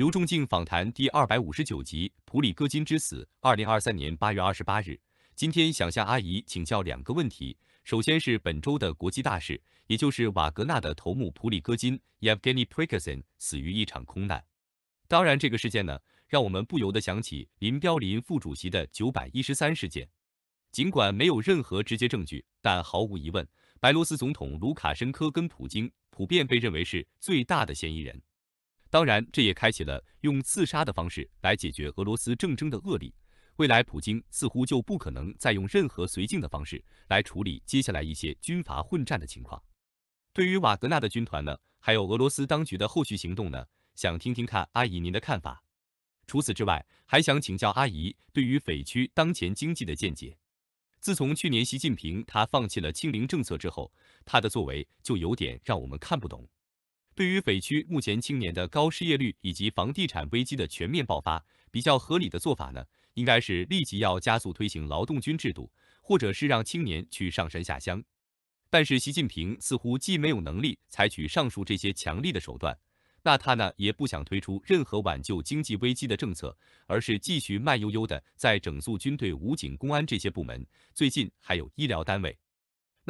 刘仲敬访谈第二百五十九集：普里戈金之死。二零二三年八月二十八日，今天想向阿姨请教两个问题。首先是本周的国际大事，也就是瓦格纳的头目普里戈金 （Yevgeny Prigogin） 死于一场空难。当然，这个事件呢，让我们不由得想起林彪林副主席的九百一十三事件。尽管没有任何直接证据，但毫无疑问，白俄罗斯总统卢卡申科跟普京普遍被认为是最大的嫌疑人。当然，这也开启了用刺杀的方式来解决俄罗斯政争的恶例。未来，普京似乎就不可能再用任何绥靖的方式来处理接下来一些军阀混战的情况。对于瓦格纳的军团呢，还有俄罗斯当局的后续行动呢，想听听看阿姨您的看法。除此之外，还想请教阿姨对于匪区当前经济的见解。自从去年习近平他放弃了清零政策之后，他的作为就有点让我们看不懂。对于匪区目前青年的高失业率以及房地产危机的全面爆发，比较合理的做法呢，应该是立即要加速推行劳动军制度，或者是让青年去上山下乡。但是习近平似乎既没有能力采取上述这些强力的手段，那他呢也不想推出任何挽救经济危机的政策，而是继续慢悠悠的在整肃军队、武警、公安这些部门，最近还有医疗单位。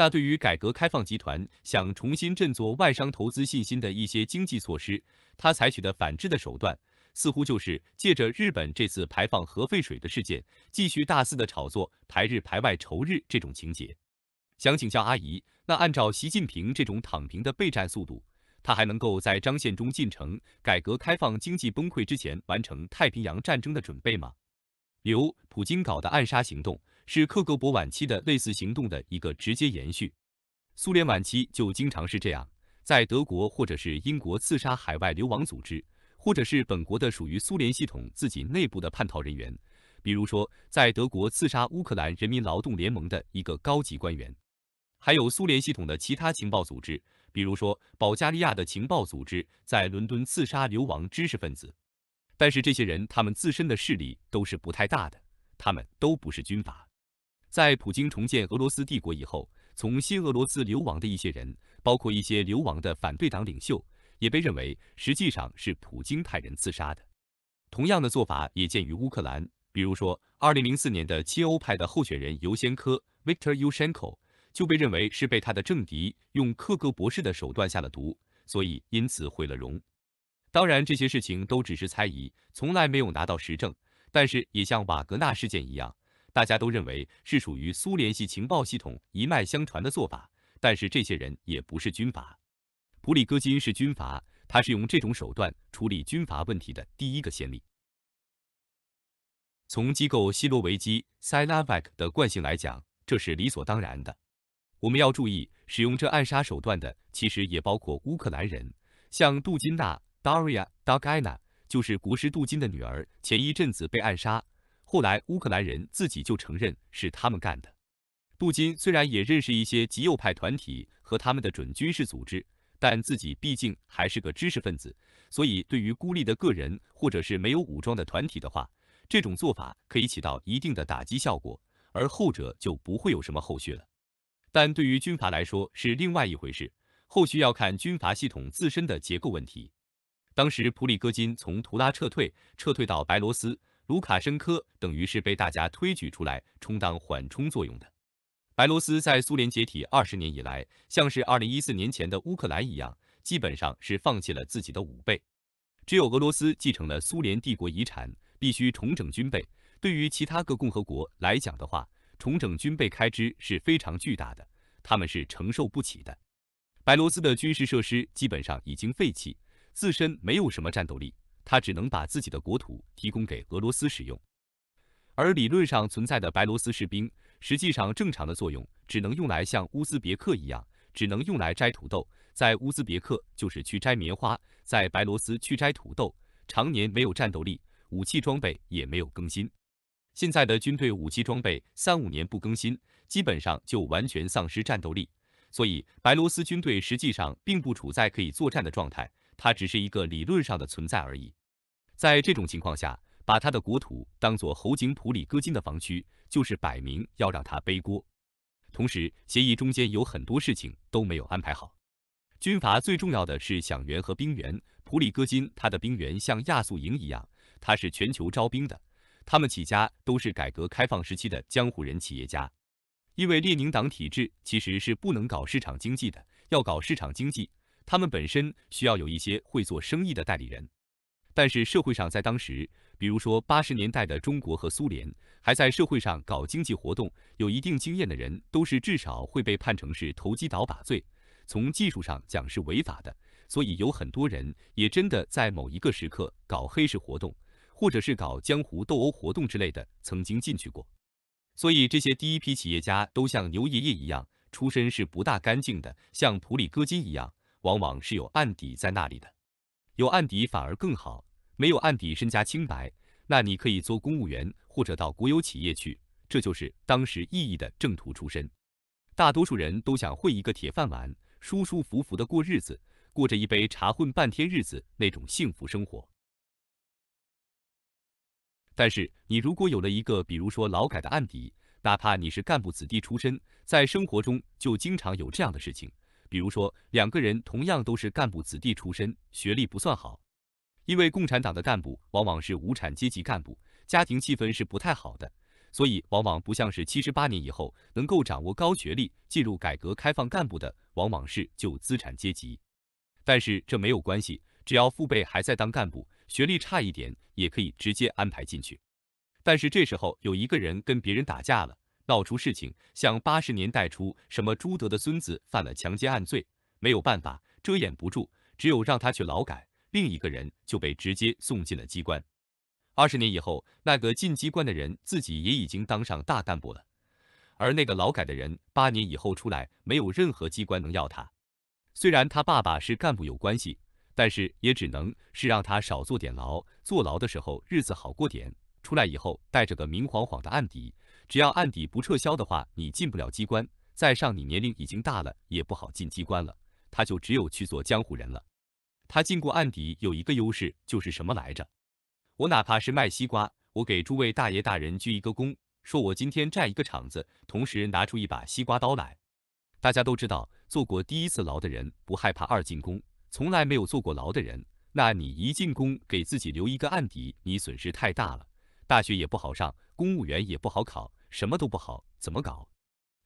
那对于改革开放集团想重新振作外商投资信心的一些经济措施，他采取的反制的手段，似乎就是借着日本这次排放核废水的事件，继续大肆的炒作排日排外仇日这种情节。想请教阿姨，那按照习近平这种躺平的备战速度，他还能够在张献忠进城、改革开放经济崩溃之前完成太平洋战争的准备吗？刘，普京搞的暗杀行动。是克格勃晚期的类似行动的一个直接延续。苏联晚期就经常是这样，在德国或者是英国刺杀海外流亡组织，或者是本国的属于苏联系统自己内部的叛逃人员，比如说在德国刺杀乌克兰人民劳动联盟的一个高级官员，还有苏联系统的其他情报组织，比如说保加利亚的情报组织在伦敦刺杀流亡知识分子。但是这些人他们自身的势力都是不太大的，他们都不是军阀。在普京重建俄罗斯帝国以后，从新俄罗斯流亡的一些人，包括一些流亡的反对党领袖，也被认为实际上是普京派人自杀的。同样的做法也见于乌克兰，比如说，2004年的亲欧派的候选人尤先科 （Victor Yushenko） 就被认为是被他的政敌用克格博士的手段下了毒，所以因此毁了容。当然，这些事情都只是猜疑，从来没有拿到实证。但是，也像瓦格纳事件一样。大家都认为是属于苏联系情报系统一脉相传的做法，但是这些人也不是军阀。普里戈金是军阀，他是用这种手段处理军阀问题的第一个先例。从机构希罗维基塞拉维克的惯性来讲，这是理所当然的。我们要注意，使用这暗杀手段的其实也包括乌克兰人，像杜金娜 Daria d a g i n a 就是国师杜金的女儿，前一阵子被暗杀。后来乌克兰人自己就承认是他们干的。杜金虽然也认识一些极右派团体和他们的准军事组织，但自己毕竟还是个知识分子，所以对于孤立的个人或者是没有武装的团体的话，这种做法可以起到一定的打击效果，而后者就不会有什么后续了。但对于军阀来说是另外一回事，后续要看军阀系统自身的结构问题。当时普里戈金从图拉撤退，撤退到白罗斯。卢卡申科等于是被大家推举出来充当缓冲作用的。白罗斯在苏联解体二十年以来，像是二零一四年前的乌克兰一样，基本上是放弃了自己的武备。只有俄罗斯继承了苏联帝国遗产，必须重整军备。对于其他各共和国来讲的话，重整军备开支是非常巨大的，他们是承受不起的。白罗斯的军事设施基本上已经废弃，自身没有什么战斗力。他只能把自己的国土提供给俄罗斯使用，而理论上存在的白罗斯士兵，实际上正常的作用只能用来像乌兹别克一样，只能用来摘土豆。在乌兹别克就是去摘棉花，在白罗斯去摘土豆，常年没有战斗力，武器装备也没有更新。现在的军队武器装备三五年不更新，基本上就完全丧失战斗力。所以白罗斯军队实际上并不处在可以作战的状态，它只是一个理论上的存在而已。在这种情况下，把他的国土当做侯景普里戈金的防区，就是摆明要让他背锅。同时，协议中间有很多事情都没有安排好。军阀最重要的是饷源和兵源。普里戈金他的兵源像亚速营一样，他是全球招兵的。他们几家都是改革开放时期的江湖人企业家，因为列宁党体制其实是不能搞市场经济的，要搞市场经济，他们本身需要有一些会做生意的代理人。但是社会上在当时，比如说八十年代的中国和苏联，还在社会上搞经济活动，有一定经验的人都是至少会被判成是投机倒把罪，从技术上讲是违法的。所以有很多人也真的在某一个时刻搞黑市活动，或者是搞江湖斗殴活动之类的，曾经进去过。所以这些第一批企业家都像牛爷爷一样，出身是不大干净的，像普里戈金一样，往往是有案底在那里的。有案底反而更好，没有案底身家清白，那你可以做公务员或者到国有企业去，这就是当时意义的正途出身。大多数人都想混一个铁饭碗，舒舒服服的过日子，过着一杯茶混半天日子那种幸福生活。但是你如果有了一个，比如说劳改的案底，哪怕你是干部子弟出身，在生活中就经常有这样的事情。比如说，两个人同样都是干部子弟出身，学历不算好。因为共产党的干部往往是无产阶级干部，家庭气氛是不太好的，所以往往不像是七十八年以后能够掌握高学历进入改革开放干部的，往往是旧资产阶级。但是这没有关系，只要父辈还在当干部，学历差一点也可以直接安排进去。但是这时候有一个人跟别人打架了。闹出事情，像八十年代初，什么朱德的孙子犯了强奸案罪，没有办法遮掩不住，只有让他去劳改。另一个人就被直接送进了机关。二十年以后，那个进机关的人自己也已经当上大干部了，而那个劳改的人，八年以后出来，没有任何机关能要他。虽然他爸爸是干部有关系，但是也只能是让他少坐点牢，坐牢的时候日子好过点，出来以后带着个明晃晃的案底。只要案底不撤销的话，你进不了机关；再上你年龄已经大了，也不好进机关了。他就只有去做江湖人了。他进过案底有一个优势，就是什么来着？我哪怕是卖西瓜，我给诸位大爷大人鞠一个躬，说我今天占一个场子，同时拿出一把西瓜刀来。大家都知道，做过第一次牢的人不害怕二进宫；从来没有坐过牢的人，那你一进宫给自己留一个案底，你损失太大了。大学也不好上，公务员也不好考。什么都不好，怎么搞？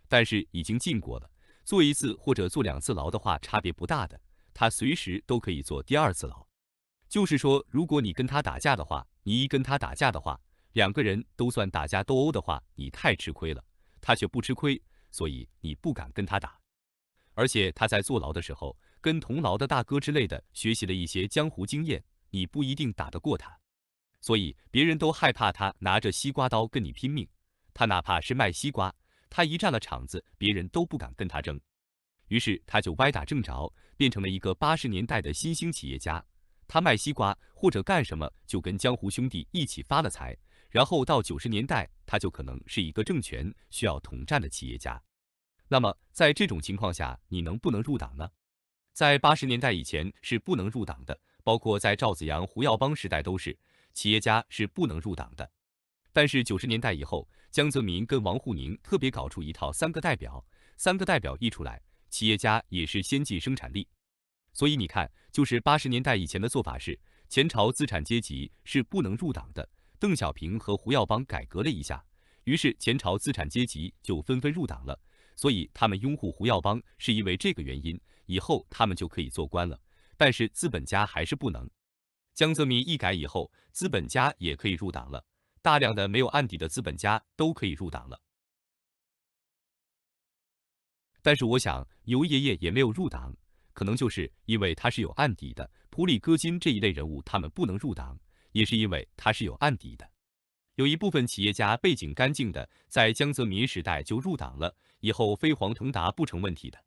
但是已经进过了，坐一次或者坐两次牢的话，差别不大的。他随时都可以坐第二次牢。就是说，如果你跟他打架的话，你一跟他打架的话，两个人都算打架斗殴的话，你太吃亏了，他却不吃亏，所以你不敢跟他打。而且他在坐牢的时候，跟同牢的大哥之类的，学习了一些江湖经验，你不一定打得过他。所以别人都害怕他拿着西瓜刀跟你拼命。他哪怕是卖西瓜，他一占了场子，别人都不敢跟他争，于是他就歪打正着，变成了一个八十年代的新兴企业家。他卖西瓜或者干什么，就跟江湖兄弟一起发了财，然后到九十年代，他就可能是一个政权需要统战的企业家。那么在这种情况下，你能不能入党呢？在八十年代以前是不能入党的，包括在赵子阳、胡耀邦时代都是，企业家是不能入党的。但是九十年代以后，江泽民跟王沪宁特别搞出一套“三个代表”，“三个代表”一出来，企业家也是先进生产力。所以你看，就是八十年代以前的做法是，前朝资产阶级是不能入党的。邓小平和胡耀邦改革了一下，于是前朝资产阶级就纷纷入党了。所以他们拥护胡耀邦是因为这个原因，以后他们就可以做官了。但是资本家还是不能。江泽民一改以后，资本家也可以入党了。大量的没有案底的资本家都可以入党了，但是我想牛爷爷也没有入党，可能就是因为他是有案底的。普里戈金这一类人物，他们不能入党，也是因为他是有案底的。有一部分企业家背景干净的，在江泽民时代就入党了，以后飞黄腾达不成问题的。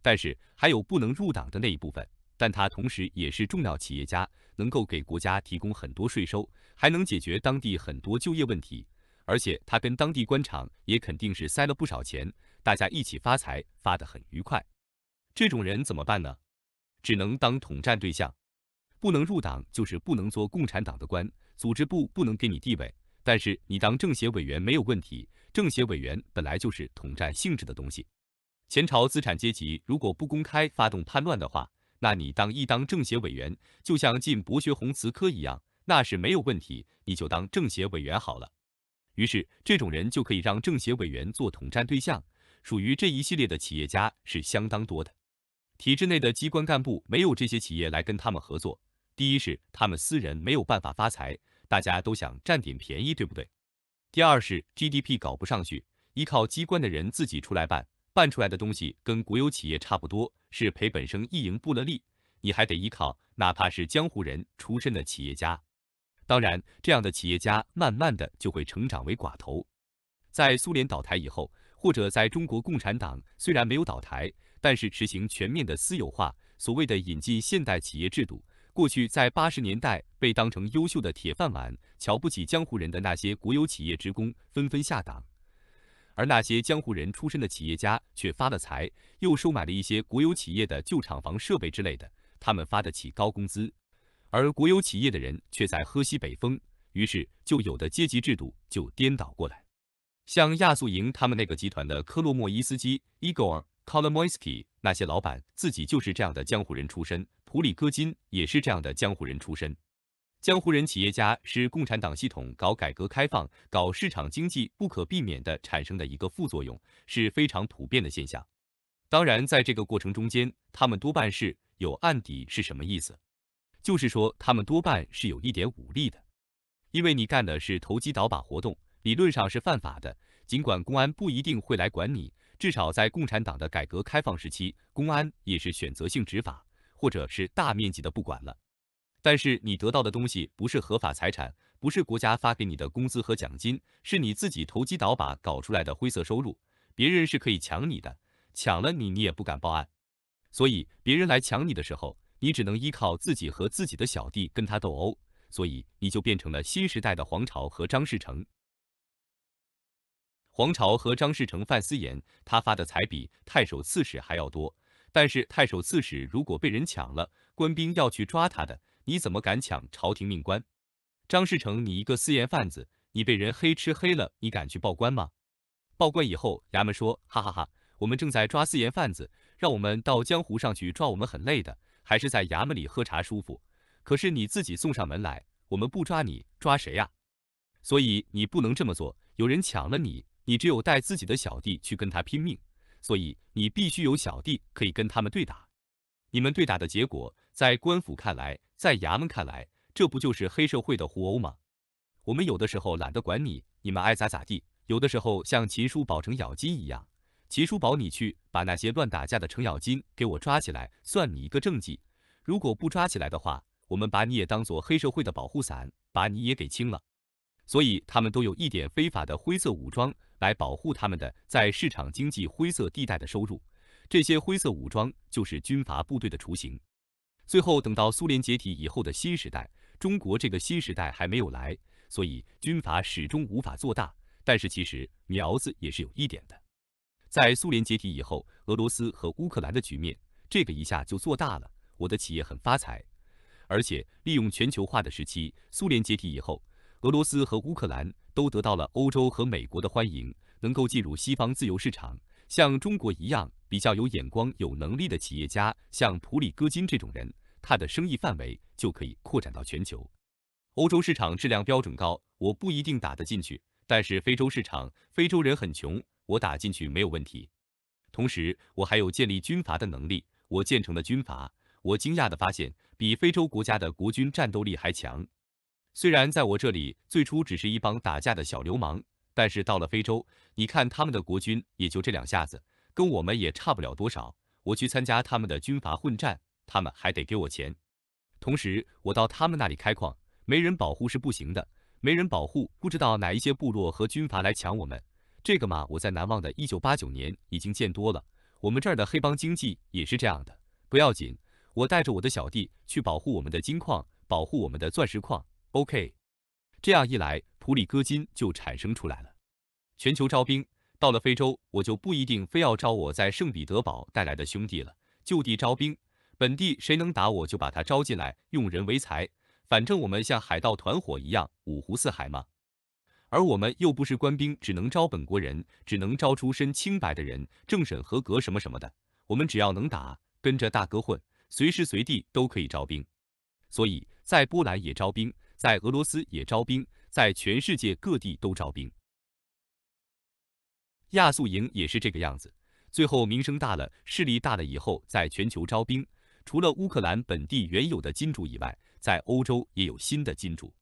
但是还有不能入党的那一部分，但他同时也是重要企业家。能够给国家提供很多税收，还能解决当地很多就业问题，而且他跟当地官场也肯定是塞了不少钱，大家一起发财，发得很愉快。这种人怎么办呢？只能当统战对象，不能入党，就是不能做共产党的官，组织部不能给你地位，但是你当政协委员没有问题，政协委员本来就是统战性质的东西。前朝资产阶级如果不公开发动叛乱的话，那你当一当政协委员，就像进博学红瓷科一样，那是没有问题。你就当政协委员好了。于是，这种人就可以让政协委员做统战对象，属于这一系列的企业家是相当多的。体制内的机关干部没有这些企业来跟他们合作，第一是他们私人没有办法发财，大家都想占点便宜，对不对？第二是 GDP 搞不上去，依靠机关的人自己出来办。办出来的东西跟国有企业差不多，是赔本生意，赢不了利。你还得依靠哪怕是江湖人出身的企业家。当然，这样的企业家慢慢的就会成长为寡头。在苏联倒台以后，或者在中国共产党虽然没有倒台，但是实行全面的私有化，所谓的引进现代企业制度，过去在八十年代被当成优秀的铁饭碗，瞧不起江湖人的那些国有企业职工纷纷下岗。而那些江湖人出身的企业家却发了财，又收买了一些国有企业的旧厂房、设备之类的，他们发得起高工资，而国有企业的人却在喝西北风。于是，就有的阶级制度就颠倒过来。像亚速营他们那个集团的科洛莫伊斯基伊戈尔、卡 k 莫 l 斯 m o s k 那些老板自己就是这样的江湖人出身，普里戈金也是这样的江湖人出身。江湖人、企业家是共产党系统搞改革开放、搞市场经济不可避免的产生的一个副作用，是非常普遍的现象。当然，在这个过程中间，他们多半是有案底，是什么意思？就是说，他们多半是有一点武力的，因为你干的是投机倒把活动，理论上是犯法的。尽管公安不一定会来管你，至少在共产党的改革开放时期，公安也是选择性执法，或者是大面积的不管了。但是你得到的东西不是合法财产，不是国家发给你的工资和奖金，是你自己投机倒把搞出来的灰色收入。别人是可以抢你的，抢了你，你也不敢报案。所以别人来抢你的时候，你只能依靠自己和自己的小弟跟他斗殴。所以你就变成了新时代的黄巢和张士诚、黄巢和张士诚、范思言，他发的财比太守、刺史还要多。但是太守、刺史如果被人抢了，官兵要去抓他的。你怎么敢抢朝廷命官？张士诚，你一个私盐贩子，你被人黑吃黑了，你敢去报官吗？报官以后，衙门说，哈哈哈，我们正在抓私盐贩子，让我们到江湖上去抓，我们很累的，还是在衙门里喝茶舒服。可是你自己送上门来，我们不抓你，抓谁呀？所以你不能这么做，有人抢了你，你只有带自己的小弟去跟他拼命，所以你必须有小弟可以跟他们对打。你们对打的结果，在官府看来。在衙门看来，这不就是黑社会的互殴吗？我们有的时候懒得管你，你们爱咋咋地；有的时候像秦叔宝、程咬金一样，秦叔宝你去把那些乱打架的程咬金给我抓起来，算你一个政绩；如果不抓起来的话，我们把你也当做黑社会的保护伞，把你也给清了。所以他们都有一点非法的灰色武装来保护他们的在市场经济灰色地带的收入。这些灰色武装就是军阀部队的雏形。最后等到苏联解体以后的新时代，中国这个新时代还没有来，所以军阀始终无法做大。但是其实苗子也是有一点的，在苏联解体以后，俄罗斯和乌克兰的局面这个一下就做大了，我的企业很发财，而且利用全球化的时期，苏联解体以后，俄罗斯和乌克兰都得到了欧洲和美国的欢迎，能够进入西方自由市场，像中国一样。比较有眼光、有能力的企业家，像普里戈金这种人，他的生意范围就可以扩展到全球。欧洲市场质量标准高，我不一定打得进去；但是非洲市场，非洲人很穷，我打进去没有问题。同时，我还有建立军阀的能力。我建成了军阀，我惊讶地发现，比非洲国家的国军战斗力还强。虽然在我这里最初只是一帮打架的小流氓，但是到了非洲，你看他们的国军也就这两下子。跟我们也差不了多少，我去参加他们的军阀混战，他们还得给我钱。同时，我到他们那里开矿，没人保护是不行的，没人保护，不知道哪一些部落和军阀来抢我们。这个嘛，我在难忘的一九八九年已经见多了，我们这儿的黑帮经济也是这样的。不要紧，我带着我的小弟去保护我们的金矿，保护我们的钻石矿。OK，这样一来，普里戈金就产生出来了。全球招兵。到了非洲，我就不一定非要招我在圣彼得堡带来的兄弟了，就地招兵，本地谁能打我就把他招进来，用人为财，反正我们像海盗团伙一样，五湖四海嘛。而我们又不是官兵，只能招本国人，只能招出身清白的人，政审合格什么什么的。我们只要能打，跟着大哥混，随时随地都可以招兵。所以在波兰也招兵，在俄罗斯也招兵，在全世界各地都招兵。亚速营也是这个样子，最后名声大了，势力大了以后，在全球招兵，除了乌克兰本地原有的金主以外，在欧洲也有新的金主。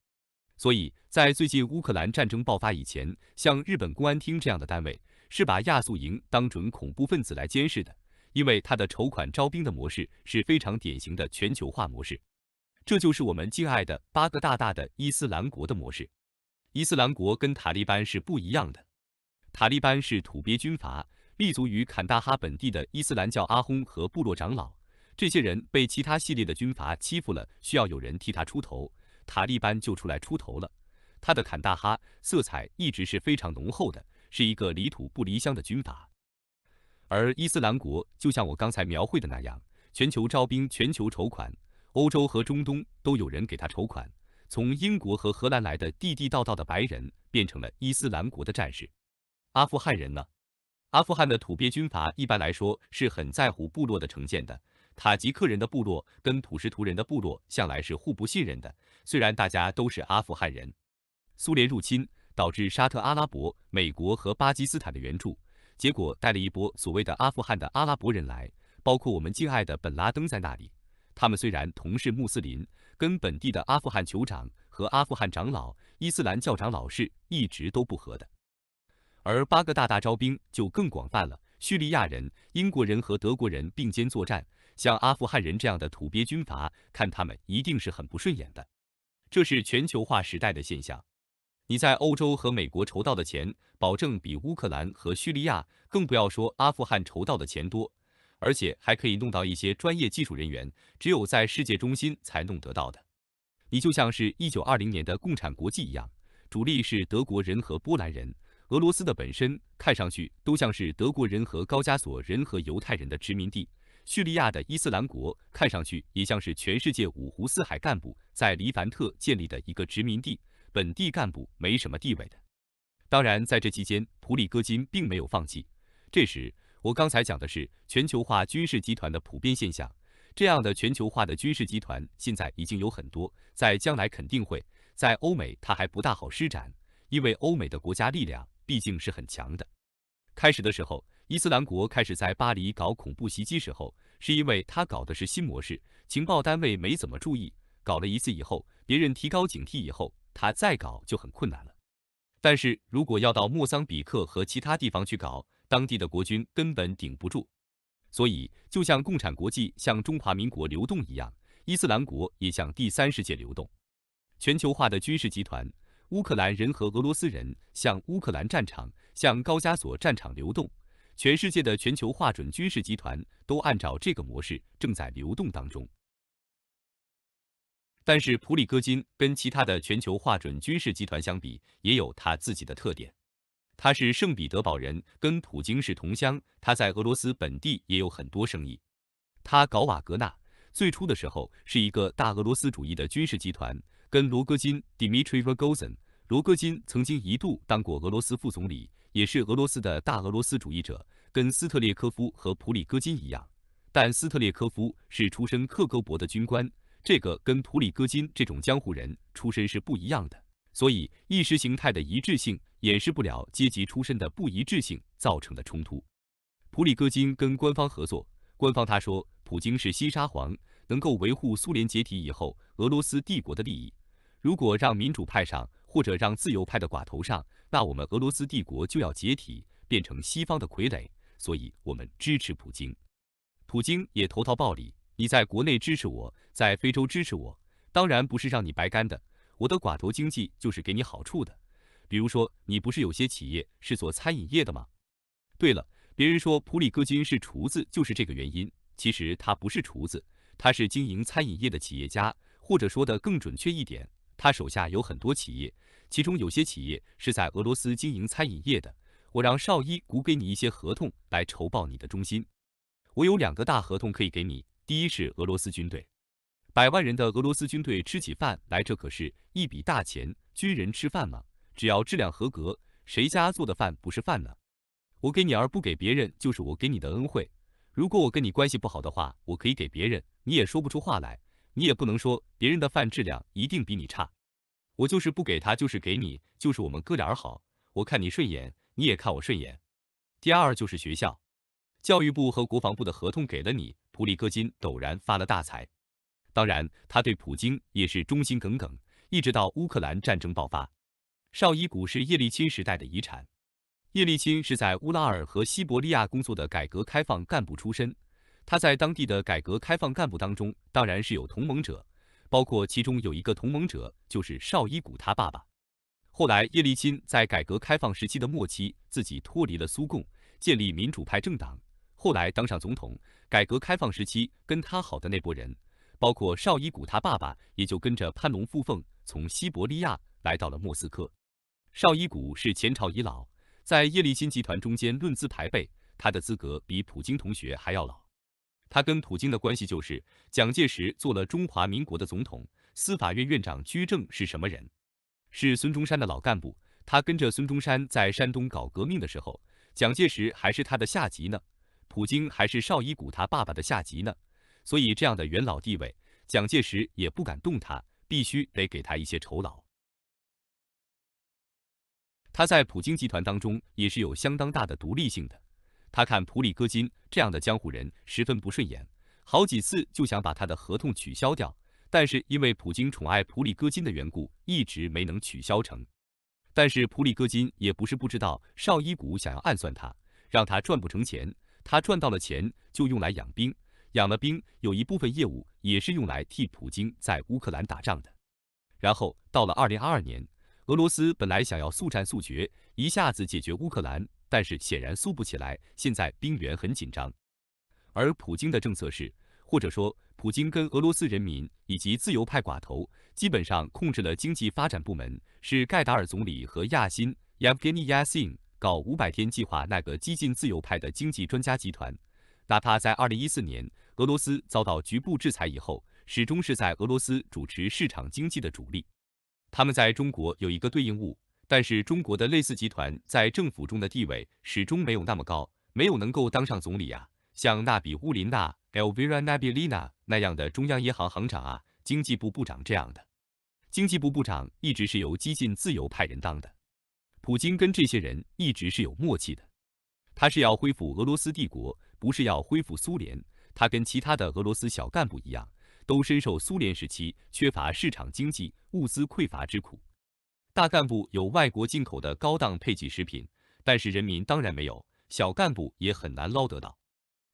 所以，在最近乌克兰战争爆发以前，像日本公安厅这样的单位是把亚速营当准恐怖分子来监视的，因为他的筹款招兵的模式是非常典型的全球化模式，这就是我们敬爱的巴格大大的伊斯兰国的模式。伊斯兰国跟塔利班是不一样的。塔利班是土鳖军阀，立足于坎大哈本地的伊斯兰教阿訇和部落长老，这些人被其他系列的军阀欺负了，需要有人替他出头，塔利班就出来出头了。他的坎大哈色彩一直是非常浓厚的，是一个离土不离乡的军阀。而伊斯兰国就像我刚才描绘的那样，全球招兵，全球筹款，欧洲和中东都有人给他筹款，从英国和荷兰来的地地道道的白人变成了伊斯兰国的战士。阿富汗人呢？阿富汗的土鳖军阀一般来说是很在乎部落的成见的。塔吉克人的部落跟土什图人的部落向来是互不信任的。虽然大家都是阿富汗人，苏联入侵导致沙特阿拉伯、美国和巴基斯坦的援助，结果带了一波所谓的阿富汗的阿拉伯人来，包括我们敬爱的本拉登在那里。他们虽然同是穆斯林，跟本地的阿富汗酋长和阿富汗长老、伊斯兰教长老是一直都不合的。而八个大大招兵就更广泛了，叙利亚人、英国人和德国人并肩作战，像阿富汗人这样的土鳖军阀，看他们一定是很不顺眼的。这是全球化时代的现象。你在欧洲和美国筹到的钱，保证比乌克兰和叙利亚更不要说阿富汗筹到的钱多，而且还可以弄到一些专业技术人员，只有在世界中心才弄得到的。你就像是1920年的共产国际一样，主力是德国人和波兰人。俄罗斯的本身看上去都像是德国人和高加索人和犹太人的殖民地，叙利亚的伊斯兰国看上去也像是全世界五湖四海干部在黎凡特建立的一个殖民地，本地干部没什么地位的。当然，在这期间，普里戈金并没有放弃。这时，我刚才讲的是全球化军事集团的普遍现象，这样的全球化的军事集团现在已经有很多，在将来肯定会，在欧美它还不大好施展，因为欧美的国家力量。毕竟是很强的。开始的时候，伊斯兰国开始在巴黎搞恐怖袭击时候，是因为他搞的是新模式，情报单位没怎么注意。搞了一次以后，别人提高警惕以后，他再搞就很困难了。但是如果要到莫桑比克和其他地方去搞，当地的国军根本顶不住。所以，就像共产国际向中华民国流动一样，伊斯兰国也向第三世界流动。全球化的军事集团。乌克兰人和俄罗斯人向乌克兰战场、向高加索战场流动，全世界的全球化准军事集团都按照这个模式正在流动当中。但是普里戈金跟其他的全球化准军事集团相比，也有他自己的特点。他是圣彼得堡人，跟普京是同乡，他在俄罗斯本地也有很多生意。他搞瓦格纳，最初的时候是一个大俄罗斯主义的军事集团。跟罗戈金 （Dmitry Rogozin），罗戈金曾经一度当过俄罗斯副总理，也是俄罗斯的大俄罗斯主义者，跟斯特列科夫和普里戈金一样。但斯特列科夫是出身克格勃的军官，这个跟普里戈金这种江湖人出身是不一样的。所以意识形态的一致性掩饰不了阶级出身的不一致性造成的冲突。普里戈金跟官方合作，官方他说普京是西沙皇，能够维护苏联解体以后俄罗斯帝国的利益。如果让民主派上，或者让自由派的寡头上，那我们俄罗斯帝国就要解体，变成西方的傀儡。所以，我们支持普京。普京也投桃报李，你在国内支持我，在非洲支持我，当然不是让你白干的。我的寡头经济就是给你好处的。比如说，你不是有些企业是做餐饮业的吗？对了，别人说普里戈金是厨子，就是这个原因。其实他不是厨子，他是经营餐饮业的企业家，或者说的更准确一点。他手下有很多企业，其中有些企业是在俄罗斯经营餐饮业的。我让少一古给你一些合同来筹报你的忠心。我有两个大合同可以给你，第一是俄罗斯军队，百万人的俄罗斯军队吃起饭来，这可是一笔大钱。军人吃饭吗？只要质量合格，谁家做的饭不是饭呢？我给你而不给别人，就是我给你的恩惠。如果我跟你关系不好的话，我可以给别人，你也说不出话来。你也不能说别人的饭质量一定比你差，我就是不给他，就是给你，就是我们哥俩好。我看你顺眼，你也看我顺眼。第二就是学校，教育部和国防部的合同给了你。普里戈金陡然发了大财，当然他对普京也是忠心耿耿，一直到乌克兰战争爆发。绍伊古是叶利钦时代的遗产，叶利钦是在乌拉尔和西伯利亚工作的改革开放干部出身。他在当地的改革开放干部当中，当然是有同盟者，包括其中有一个同盟者就是绍伊古他爸爸。后来叶利钦在改革开放时期的末期，自己脱离了苏共，建立民主派政党，后来当上总统。改革开放时期跟他好的那波人，包括绍伊古他爸爸，也就跟着攀龙附凤，从西伯利亚来到了莫斯科。绍伊古是前朝遗老，在叶利钦集团中间论资排辈，他的资格比普京同学还要老。他跟普京的关系就是，蒋介石做了中华民国的总统，司法院院长居正是什么人？是孙中山的老干部，他跟着孙中山在山东搞革命的时候，蒋介石还是他的下级呢。普京还是邵伊古他爸爸的下级呢，所以这样的元老地位，蒋介石也不敢动他，必须得给他一些酬劳。他在普京集团当中也是有相当大的独立性的。他看普里戈金这样的江湖人十分不顺眼，好几次就想把他的合同取消掉，但是因为普京宠爱普里戈金的缘故，一直没能取消成。但是普里戈金也不是不知道绍伊古想要暗算他，让他赚不成钱。他赚到了钱就用来养兵，养了兵有一部分业务也是用来替普京在乌克兰打仗的。然后到了二零二二年，俄罗斯本来想要速战速决，一下子解决乌克兰。但是显然苏不起来，现在兵源很紧张。而普京的政策是，或者说，普京跟俄罗斯人民以及自由派寡头基本上控制了经济发展部门，是盖达尔总理和亚辛 （Yevgeny Yasin） 搞五百天计划那个激进自由派的经济专家集团，哪怕在二零一四年俄罗斯遭到局部制裁以后，始终是在俄罗斯主持市场经济的主力。他们在中国有一个对应物。但是中国的类似集团在政府中的地位始终没有那么高，没有能够当上总理啊。像纳比乌林娜 （Elvira n a b i l i n a 那样的中央银行行长啊，经济部部长这样的。经济部部长一直是由激进自由派人当的。普京跟这些人一直是有默契的。他是要恢复俄罗斯帝国，不是要恢复苏联。他跟其他的俄罗斯小干部一样，都深受苏联时期缺乏市场经济、物资匮乏之苦。大干部有外国进口的高档配给食品，但是人民当然没有。小干部也很难捞得到。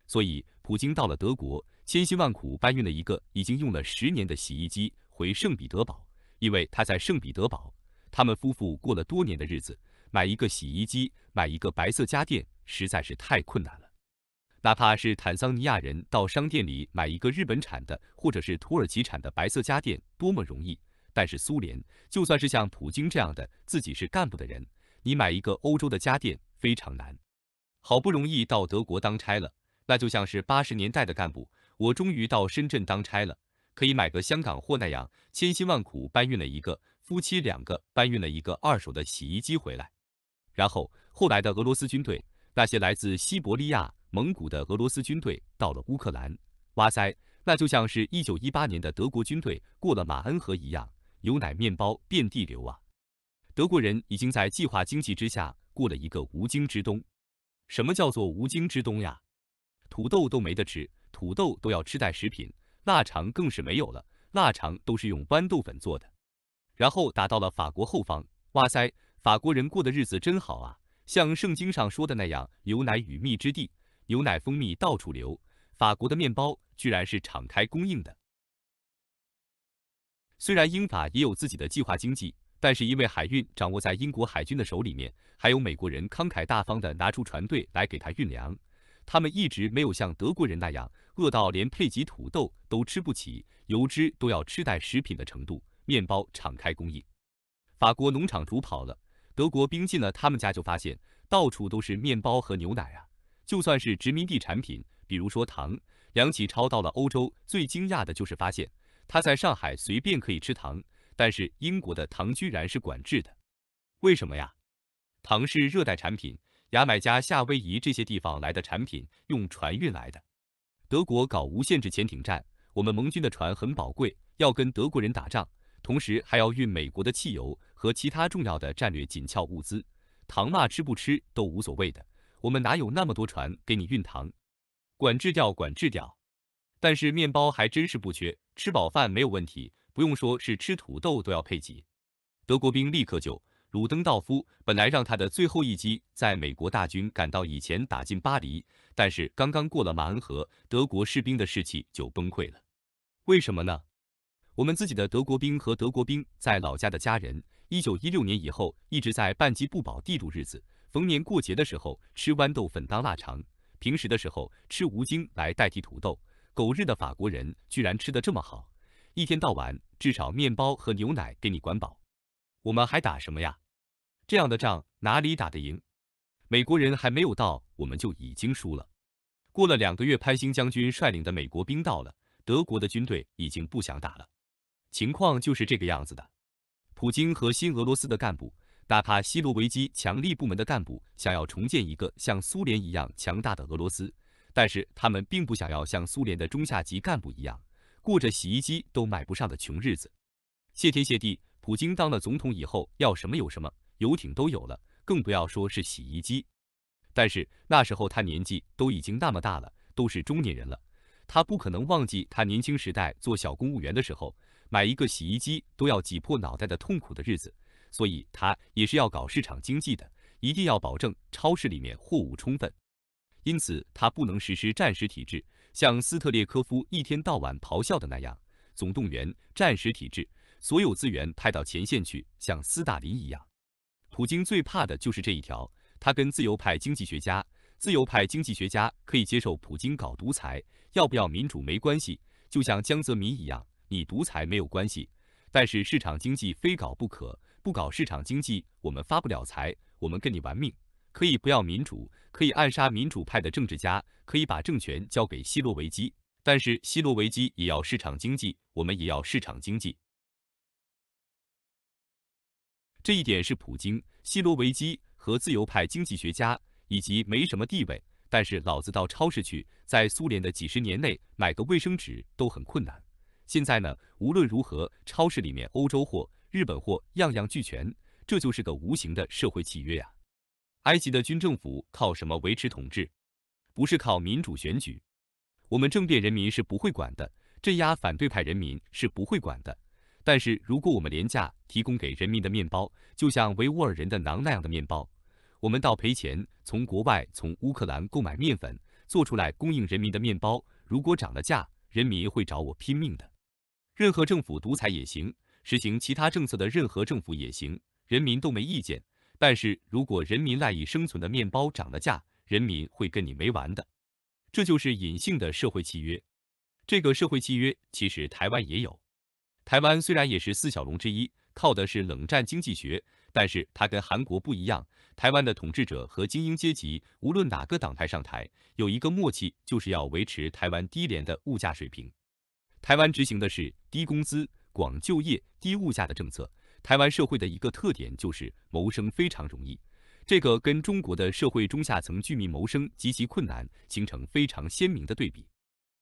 所以，普京到了德国，千辛万苦搬运了一个已经用了十年的洗衣机回圣彼得堡，因为他在圣彼得堡，他们夫妇过了多年的日子，买一个洗衣机，买一个白色家电实在是太困难了。哪怕是坦桑尼亚人到商店里买一个日本产的或者是土耳其产的白色家电，多么容易。但是苏联就算是像普京这样的自己是干部的人，你买一个欧洲的家电非常难。好不容易到德国当差了，那就像是八十年代的干部，我终于到深圳当差了，可以买个香港货那样。千辛万苦搬运了一个，夫妻两个搬运了一个二手的洗衣机回来。然后后来的俄罗斯军队，那些来自西伯利亚、蒙古的俄罗斯军队到了乌克兰，哇塞，那就像是1918年的德国军队过了马恩河一样。牛奶面包遍地流啊！德国人已经在计划经济之下过了一个无精之冬。什么叫做无精之冬呀？土豆都没得吃，土豆都要吃代食品，腊肠更是没有了，腊肠都是用豌豆粉做的。然后打到了法国后方，哇塞，法国人过的日子真好啊！像圣经上说的那样，牛奶与蜜之地，牛奶蜂蜜到处流。法国的面包居然是敞开供应的。虽然英法也有自己的计划经济，但是因为海运掌握在英国海军的手里面，还有美国人慷慨大方地拿出船队来给他运粮，他们一直没有像德国人那样饿到连配给土豆都吃不起，油脂都要吃带食品的程度，面包敞开供应。法国农场主跑了，德国兵进了他们家就发现到处都是面包和牛奶啊，就算是殖民地产品，比如说糖。梁启超到了欧洲，最惊讶的就是发现。他在上海随便可以吃糖，但是英国的糖居然是管制的，为什么呀？糖是热带产品，牙买加、夏威夷这些地方来的产品，用船运来的。德国搞无限制潜艇战，我们盟军的船很宝贵，要跟德国人打仗，同时还要运美国的汽油和其他重要的战略紧俏物资。糖嘛，吃不吃都无所谓的，我们哪有那么多船给你运糖？管制掉，管制掉。但是面包还真是不缺。吃饱饭没有问题，不用说是吃土豆都要配给。德国兵立刻就鲁登道夫本来让他的最后一击，在美国大军赶到以前打进巴黎，但是刚刚过了马恩河，德国士兵的士气就崩溃了。为什么呢？我们自己的德国兵和德国兵在老家的家人，一九一六年以后一直在半饥不饱地度日子，逢年过节的时候吃豌豆粉当腊肠，平时的时候吃无精来代替土豆。狗日的法国人居然吃得这么好，一天到晚至少面包和牛奶给你管饱，我们还打什么呀？这样的仗哪里打得赢？美国人还没有到，我们就已经输了。过了两个月，潘兴将军率领的美国兵到了，德国的军队已经不想打了。情况就是这个样子的。普京和新俄罗斯的干部，哪怕希罗维基强力部门的干部，想要重建一个像苏联一样强大的俄罗斯。但是他们并不想要像苏联的中下级干部一样，过着洗衣机都买不上的穷日子。谢天谢地，普京当了总统以后，要什么有什么，游艇都有了，更不要说是洗衣机。但是那时候他年纪都已经那么大了，都是中年人了，他不可能忘记他年轻时代做小公务员的时候，买一个洗衣机都要挤破脑袋的痛苦的日子。所以他也是要搞市场经济的，一定要保证超市里面货物充分。因此，他不能实施战时体制，像斯特列科夫一天到晚咆哮的那样，总动员战时体制，所有资源派到前线去，像斯大林一样。普京最怕的就是这一条。他跟自由派经济学家，自由派经济学家可以接受普京搞独裁，要不要民主没关系，就像江泽民一样，你独裁没有关系。但是市场经济非搞不可，不搞市场经济，我们发不了财，我们跟你玩命。可以不要民主，可以暗杀民主派的政治家，可以把政权交给希罗维基。但是希罗维基也要市场经济，我们也要市场经济。这一点是普京、希罗维基和自由派经济学家以及没什么地位，但是老子到超市去，在苏联的几十年内买个卫生纸都很困难。现在呢，无论如何，超市里面欧洲货、日本货样样俱全，这就是个无形的社会契约呀。埃及的军政府靠什么维持统治？不是靠民主选举。我们政变人民是不会管的，镇压反对派人民是不会管的。但是，如果我们廉价提供给人民的面包，就像维吾尔人的馕那样的面包，我们倒赔钱从国外、从乌克兰购买面粉做出来供应人民的面包，如果涨了价，人民会找我拼命的。任何政府独裁也行，实行其他政策的任何政府也行，人民都没意见。但是如果人民赖以生存的面包涨了价，人民会跟你没完的。这就是隐性的社会契约。这个社会契约其实台湾也有。台湾虽然也是四小龙之一，靠的是冷战经济学，但是它跟韩国不一样。台湾的统治者和精英阶级，无论哪个党派上台，有一个默契，就是要维持台湾低廉的物价水平。台湾执行的是低工资、广就业、低物价的政策。台湾社会的一个特点就是谋生非常容易，这个跟中国的社会中下层居民谋生极其困难形成非常鲜明的对比。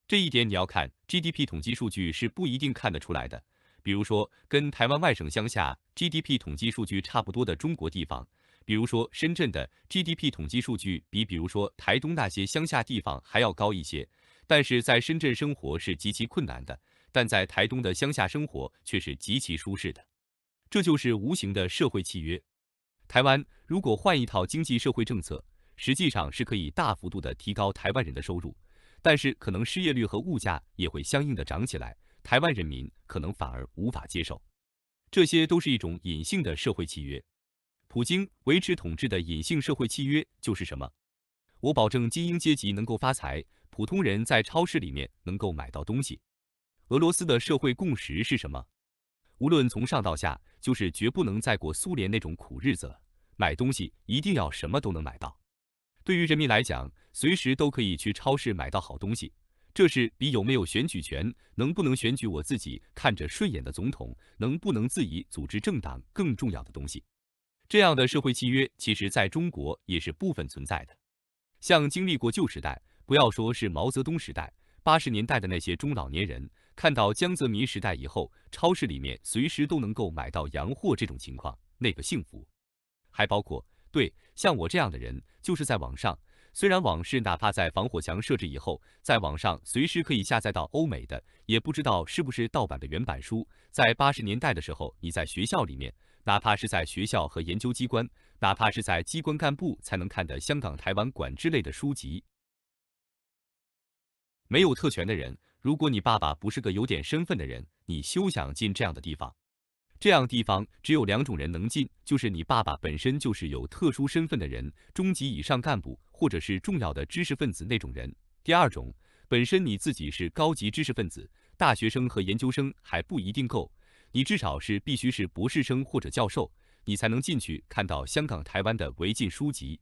这一点你要看 GDP 统计数据是不一定看得出来的。比如说，跟台湾外省乡下 GDP 统计数据差不多的中国地方，比如说深圳的 GDP 统计数据比比如说台东那些乡下地方还要高一些，但是在深圳生活是极其困难的，但在台东的乡下生活却是极其舒适的。这就是无形的社会契约。台湾如果换一套经济社会政策，实际上是可以大幅度的提高台湾人的收入，但是可能失业率和物价也会相应的涨起来，台湾人民可能反而无法接受。这些都是一种隐性的社会契约。普京维持统治的隐性社会契约就是什么？我保证精英阶级能够发财，普通人在超市里面能够买到东西。俄罗斯的社会共识是什么？无论从上到下。就是绝不能再过苏联那种苦日子了。买东西一定要什么都能买到，对于人民来讲，随时都可以去超市买到好东西，这是比有没有选举权、能不能选举我自己看着顺眼的总统、能不能自己组织政党更重要的东西。这样的社会契约，其实在中国也是部分存在的。像经历过旧时代，不要说是毛泽东时代、八十年代的那些中老年人。看到江泽民时代以后，超市里面随时都能够买到洋货这种情况，那个幸福。还包括对像我这样的人，就是在网上，虽然网是哪怕在防火墙设置以后，在网上随时可以下载到欧美的，也不知道是不是盗版的原版书。在八十年代的时候，你在学校里面，哪怕是在学校和研究机关，哪怕是在机关干部才能看的香港、台湾管制类的书籍，没有特权的人。如果你爸爸不是个有点身份的人，你休想进这样的地方。这样地方只有两种人能进，就是你爸爸本身就是有特殊身份的人，中级以上干部或者是重要的知识分子那种人。第二种，本身你自己是高级知识分子，大学生和研究生还不一定够，你至少是必须是博士生或者教授，你才能进去看到香港、台湾的违禁书籍。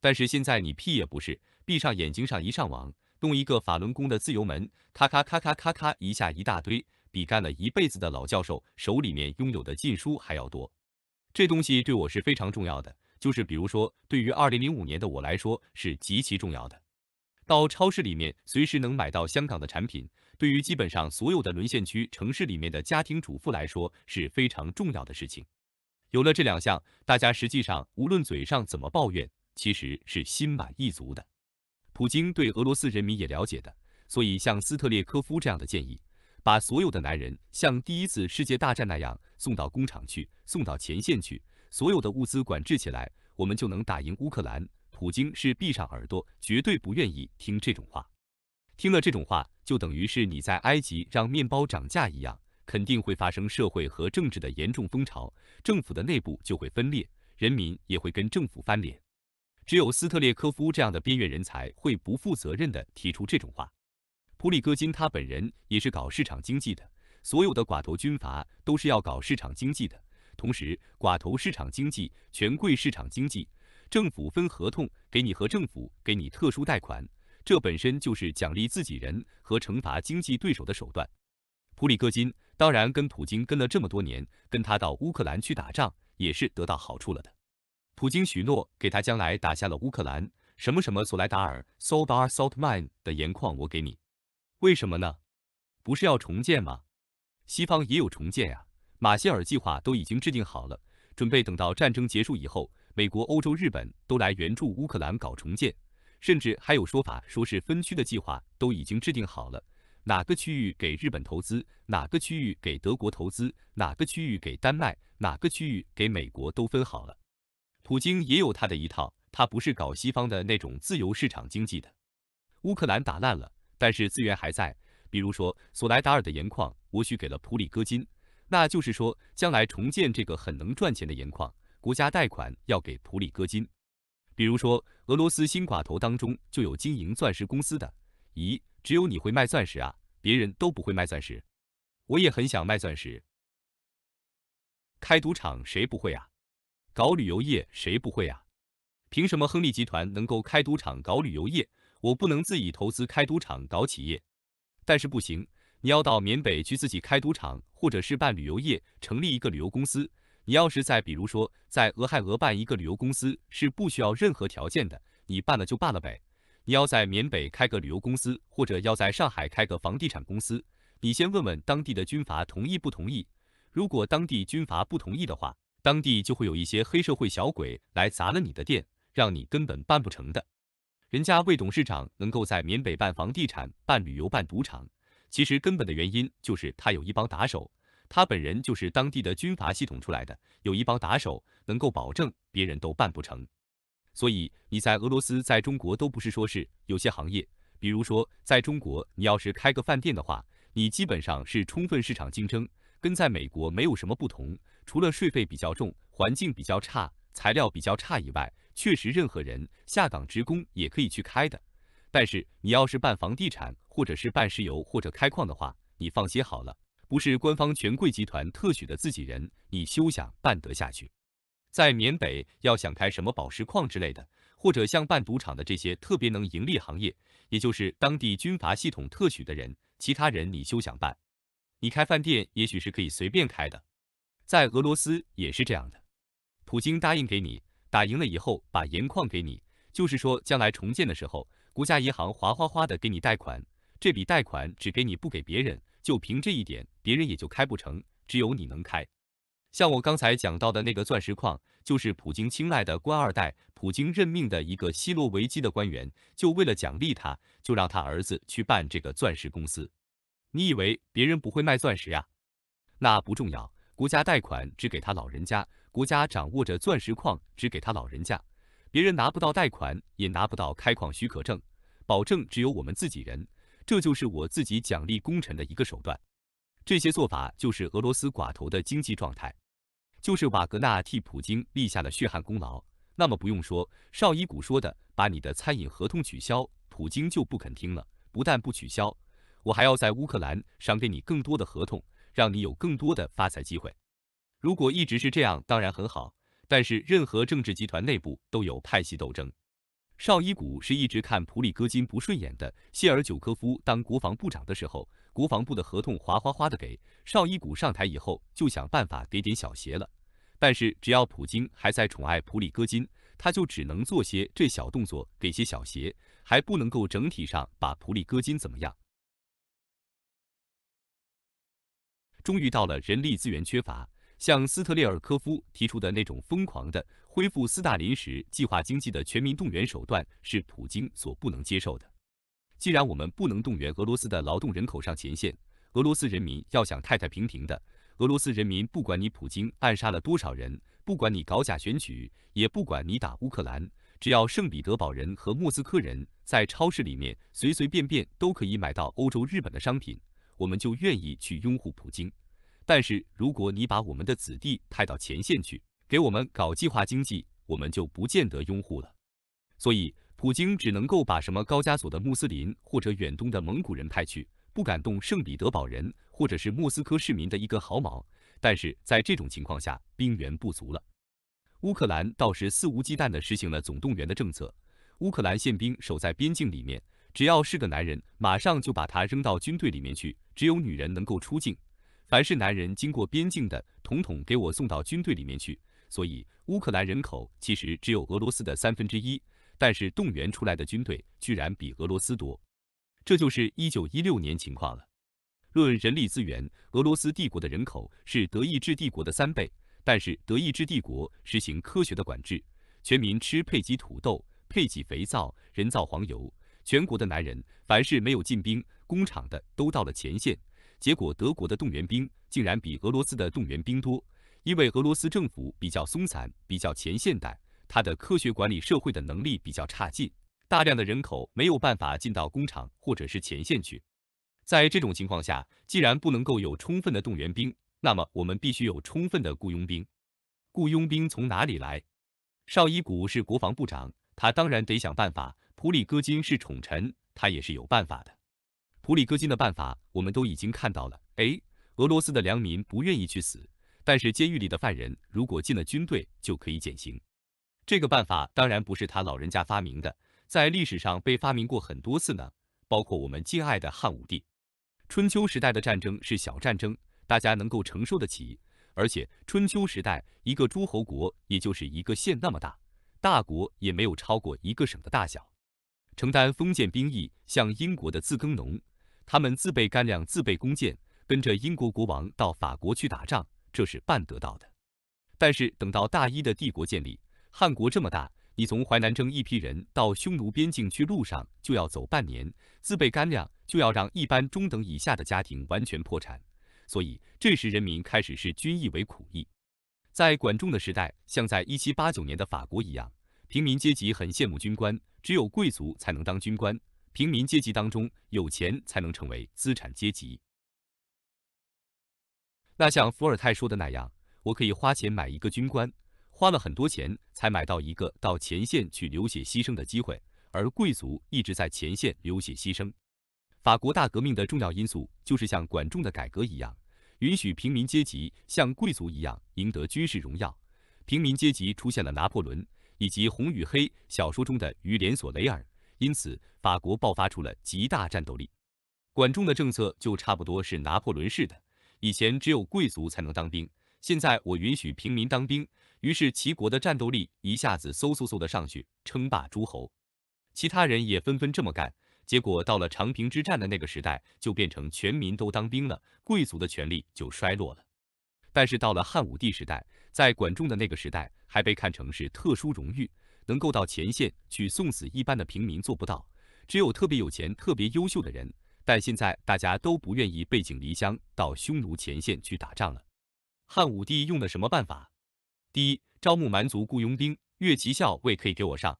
但是现在你屁也不是，闭上眼睛上一上网。弄一个法轮功的自由门，咔咔咔咔咔咔一下一大堆，比干了一辈子的老教授手里面拥有的禁书还要多。这东西对我是非常重要的，就是比如说，对于二零零五年的我来说是极其重要的。到超市里面随时能买到香港的产品，对于基本上所有的沦陷区城市里面的家庭主妇来说是非常重要的事情。有了这两项，大家实际上无论嘴上怎么抱怨，其实是心满意足的。普京对俄罗斯人民也了解的，所以像斯特列科夫这样的建议，把所有的男人像第一次世界大战那样送到工厂去，送到前线去，所有的物资管制起来，我们就能打赢乌克兰。普京是闭上耳朵，绝对不愿意听这种话。听了这种话，就等于是你在埃及让面包涨价一样，肯定会发生社会和政治的严重风潮，政府的内部就会分裂，人民也会跟政府翻脸。只有斯特列科夫这样的边缘人才会不负责任地提出这种话。普里戈金他本人也是搞市场经济的，所有的寡头军阀都是要搞市场经济的。同时，寡头市场经济、权贵市场经济，政府分合同给你和政府给你特殊贷款，这本身就是奖励自己人和惩罚经济对手的手段。普里戈金当然跟普京跟了这么多年，跟他到乌克兰去打仗也是得到好处了的。普京许诺给他将来打下了乌克兰什么什么索莱达尔 s o d a r Salt Mine） 的盐矿，我给你。为什么呢？不是要重建吗？西方也有重建呀，马歇尔计划都已经制定好了，准备等到战争结束以后，美国、欧洲、日本都来援助乌克兰搞重建，甚至还有说法说是分区的计划都已经制定好了，哪个区域给日本投资，哪个区域给德国投资，哪个区域给丹麦，哪个区域给美国都分好了。普京也有他的一套，他不是搞西方的那种自由市场经济的。乌克兰打烂了，但是资源还在，比如说索莱达尔的盐矿，我许给了普里戈金，那就是说将来重建这个很能赚钱的盐矿，国家贷款要给普里戈金。比如说俄罗斯新寡头当中就有经营钻石公司的，咦，只有你会卖钻石啊，别人都不会卖钻石，我也很想卖钻石，开赌场谁不会啊？搞旅游业谁不会啊？凭什么亨利集团能够开赌场搞旅游业？我不能自己投资开赌场搞企业。但是不行，你要到缅北去自己开赌场，或者是办旅游业，成立一个旅游公司。你要是在比如说在俄亥俄办一个旅游公司，是不需要任何条件的，你办了就办了呗。你要在缅北开个旅游公司，或者要在上海开个房地产公司，你先问问当地的军阀同意不同意。如果当地军阀不同意的话，当地就会有一些黑社会小鬼来砸了你的店，让你根本办不成的。人家魏董事长能够在缅北办房地产、办旅游、办赌场，其实根本的原因就是他有一帮打手，他本人就是当地的军阀系统出来的，有一帮打手能够保证别人都办不成。所以你在俄罗斯、在中国都不是说是有些行业，比如说在中国，你要是开个饭店的话，你基本上是充分市场竞争，跟在美国没有什么不同。除了税费比较重、环境比较差、材料比较差以外，确实任何人下岗职工也可以去开的。但是你要是办房地产，或者是办石油或者开矿的话，你放心好了，不是官方权贵集团特许的自己人，你休想办得下去。在缅北要想开什么宝石矿之类的，或者像办赌场的这些特别能盈利行业，也就是当地军阀系统特许的人，其他人你休想办。你开饭店也许是可以随便开的。在俄罗斯也是这样的，普京答应给你打赢了以后把盐矿给你，就是说将来重建的时候，国家银行哗哗哗的给你贷款，这笔贷款只给你不给别人，就凭这一点，别人也就开不成，只有你能开。像我刚才讲到的那个钻石矿，就是普京青睐的官二代，普京任命的一个希罗维基的官员，就为了奖励他，就让他儿子去办这个钻石公司。你以为别人不会卖钻石啊？那不重要。国家贷款只给他老人家，国家掌握着钻石矿只给他老人家，别人拿不到贷款，也拿不到开矿许可证，保证只有我们自己人，这就是我自己奖励功臣的一个手段。这些做法就是俄罗斯寡头的经济状态，就是瓦格纳替普京立下了血汗功劳。那么不用说，绍伊古说的把你的餐饮合同取消，普京就不肯听了，不但不取消，我还要在乌克兰赏给你更多的合同。让你有更多的发财机会。如果一直是这样，当然很好。但是任何政治集团内部都有派系斗争。绍伊古是一直看普里戈金不顺眼的。谢尔久科夫当国防部长的时候，国防部的合同哗哗哗的给。绍伊古上台以后，就想办法给点小鞋了。但是只要普京还在宠爱普里戈金，他就只能做些这小动作，给些小鞋，还不能够整体上把普里戈金怎么样。终于到了人力资源缺乏，像斯特列尔科夫提出的那种疯狂的恢复斯大林时计划经济的全民动员手段，是普京所不能接受的。既然我们不能动员俄罗斯的劳动人口上前线，俄罗斯人民要想太太平平的，俄罗斯人民不管你普京暗杀了多少人，不管你搞假选举，也不管你打乌克兰，只要圣彼得堡人和莫斯科人，在超市里面随随便便都可以买到欧洲、日本的商品。我们就愿意去拥护普京，但是如果你把我们的子弟派到前线去，给我们搞计划经济，我们就不见得拥护了。所以，普京只能够把什么高加索的穆斯林或者远东的蒙古人派去，不敢动圣彼得堡人或者是莫斯科市民的一根毫毛。但是在这种情况下，兵源不足了。乌克兰倒是肆无忌惮地实行了总动员的政策，乌克兰宪兵守在边境里面。只要是个男人，马上就把他扔到军队里面去。只有女人能够出境。凡是男人经过边境的，统统给我送到军队里面去。所以乌克兰人口其实只有俄罗斯的三分之一，但是动员出来的军队居然比俄罗斯多。这就是一九一六年情况了。论人力资源，俄罗斯帝国的人口是德意志帝国的三倍，但是德意志帝国实行科学的管制，全民吃配给土豆、配给肥皂、人造黄油。全国的男人，凡是没有进兵工厂的，都到了前线。结果德国的动员兵竟然比俄罗斯的动员兵多，因为俄罗斯政府比较松散，比较前现代，他的科学管理社会的能力比较差劲，大量的人口没有办法进到工厂或者是前线去。在这种情况下，既然不能够有充分的动员兵，那么我们必须有充分的雇佣兵。雇佣兵从哪里来？绍伊古是国防部长，他当然得想办法。普里戈金是宠臣，他也是有办法的。普里戈金的办法我们都已经看到了。哎，俄罗斯的良民不愿意去死，但是监狱里的犯人如果进了军队就可以减刑。这个办法当然不是他老人家发明的，在历史上被发明过很多次呢。包括我们敬爱的汉武帝，春秋时代的战争是小战争，大家能够承受得起。而且春秋时代一个诸侯国也就是一个县那么大，大国也没有超过一个省的大小。承担封建兵役，像英国的自耕农，他们自备干粮，自备弓箭，跟着英国国王到法国去打仗，这是办得到的。但是等到大一的帝国建立，汉国这么大，你从淮南征一批人到匈奴边境去，路上就要走半年，自备干粮就要让一般中等以下的家庭完全破产。所以这时人民开始视军役为苦役。在管仲的时代，像在一七八九年的法国一样。平民阶级很羡慕军官，只有贵族才能当军官。平民阶级当中有钱才能成为资产阶级。那像伏尔泰说的那样，我可以花钱买一个军官，花了很多钱才买到一个到前线去流血牺牲的机会。而贵族一直在前线流血牺牲。法国大革命的重要因素就是像管仲的改革一样，允许平民阶级像贵族一样赢得军事荣耀。平民阶级出现了拿破仑。以及《红与黑》小说中的于连·索雷尔，因此法国爆发出了极大战斗力。管仲的政策就差不多是拿破仑式的，以前只有贵族才能当兵，现在我允许平民当兵，于是齐国的战斗力一下子嗖嗖嗖的上去，称霸诸侯。其他人也纷纷这么干，结果到了长平之战的那个时代，就变成全民都当兵了，贵族的权力就衰落了。但是到了汉武帝时代。在管仲的那个时代，还被看成是特殊荣誉，能够到前线去送死，一般的平民做不到，只有特别有钱、特别优秀的人。但现在大家都不愿意背井离乡到匈奴前线去打仗了。汉武帝用的什么办法？第一，招募蛮族雇佣兵。越级校尉可以给我上。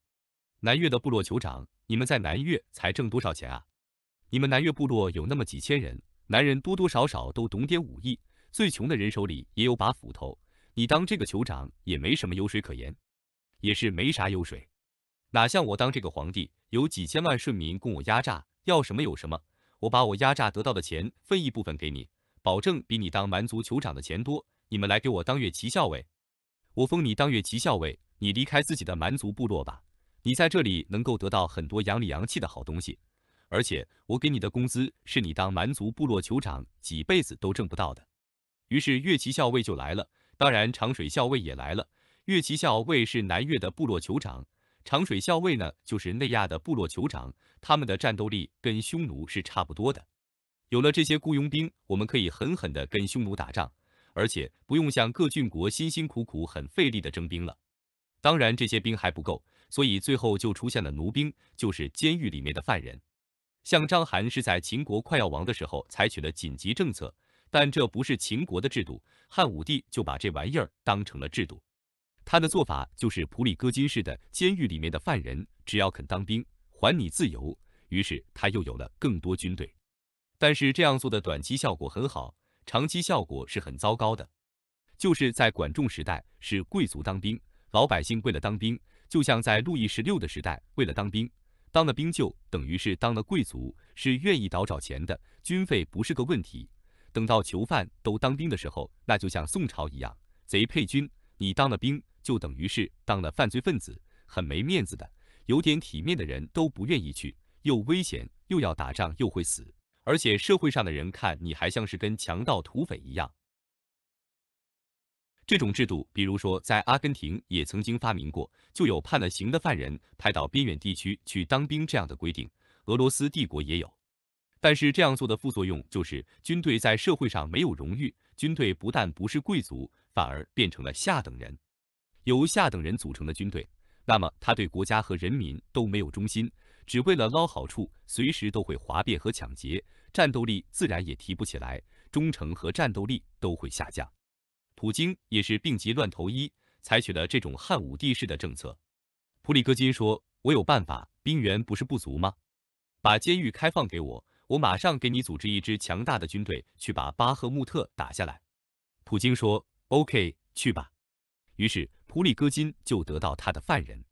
南越的部落酋长，你们在南越才挣多少钱啊？你们南越部落有那么几千人，男人多多少少都懂点武艺，最穷的人手里也有把斧头。你当这个酋长也没什么油水可言，也是没啥油水，哪像我当这个皇帝，有几千万顺民供我压榨，要什么有什么。我把我压榨得到的钱分一部分给你，保证比你当蛮族酋长的钱多。你们来给我当月骑校尉，我封你当月骑校尉，你离开自己的蛮族部落吧，你在这里能够得到很多洋里洋气的好东西，而且我给你的工资是你当蛮族部落酋长几辈子都挣不到的。于是月骑校尉就来了。当然，长水校尉也来了。岳骑校尉是南越的部落酋长，长水校尉呢就是内亚的部落酋长。他们的战斗力跟匈奴是差不多的。有了这些雇佣兵，我们可以狠狠地跟匈奴打仗，而且不用像各郡国辛辛苦苦、很费力地征兵了。当然，这些兵还不够，所以最后就出现了奴兵，就是监狱里面的犯人。像张邯是在秦国快要亡的时候采取了紧急政策。但这不是秦国的制度，汉武帝就把这玩意儿当成了制度。他的做法就是普里戈金式的监狱里面的犯人，只要肯当兵，还你自由。于是他又有了更多军队。但是这样做的短期效果很好，长期效果是很糟糕的。就是在管仲时代，是贵族当兵，老百姓为了当兵，就像在路易十六的时代，为了当兵，当了兵就等于是当了贵族，是愿意倒找钱的，军费不是个问题。等到囚犯都当兵的时候，那就像宋朝一样，贼配军。你当了兵，就等于是当了犯罪分子，很没面子的。有点体面的人都不愿意去，又危险，又要打仗，又会死。而且社会上的人看你还像是跟强盗、土匪一样。这种制度，比如说在阿根廷也曾经发明过，就有判了刑的犯人派到边远地区去当兵这样的规定。俄罗斯帝国也有。但是这样做的副作用就是军队在社会上没有荣誉，军队不但不是贵族，反而变成了下等人。由下等人组成的军队，那么他对国家和人民都没有忠心，只为了捞好处，随时都会哗变和抢劫，战斗力自然也提不起来，忠诚和战斗力都会下降。普京也是病急乱投医，采取了这种汉武帝式的政策。普里戈金说：“我有办法，兵源不是不足吗？把监狱开放给我。”我马上给你组织一支强大的军队，去把巴赫穆特打下来。”普京说，“O.K. 去吧。”于是普里戈金就得到他的犯人。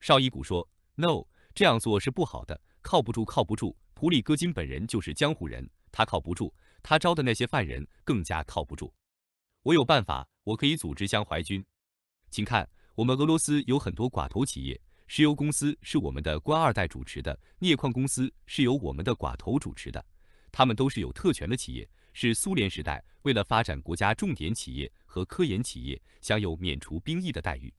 绍伊古说：“No，这样做是不好的，靠不住，靠不住。普里戈金本人就是江湖人，他靠不住，他招的那些犯人更加靠不住。我有办法，我可以组织江淮军。请看，我们俄罗斯有很多寡头企业。”石油公司是我们的官二代主持的，镍矿公司是由我们的寡头主持的，他们都是有特权的企业，是苏联时代为了发展国家重点企业和科研企业，享有免除兵役的待遇。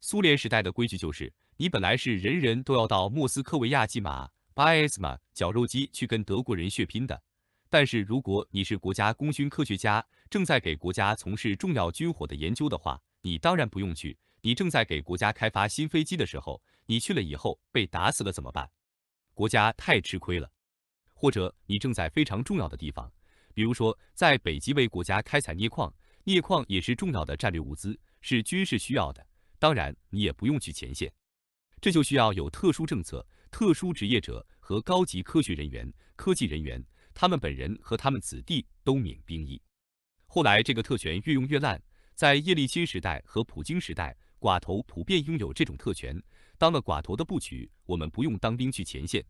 苏联时代的规矩就是，你本来是人人都要到莫斯科维亚季马巴 y 斯马绞肉机去跟德国人血拼的，但是如果你是国家功勋科学家，正在给国家从事重要军火的研究的话，你当然不用去。你正在给国家开发新飞机的时候，你去了以后被打死了怎么办？国家太吃亏了。或者你正在非常重要的地方，比如说在北极为国家开采镍矿，镍矿也是重要的战略物资，是军事需要的。当然，你也不用去前线，这就需要有特殊政策、特殊职业者和高级科学人员、科技人员，他们本人和他们子弟都免兵役。后来这个特权越用越烂，在叶利钦时代和普京时代。寡头普遍拥有这种特权。当了寡头的部曲，我们不用当兵去前线；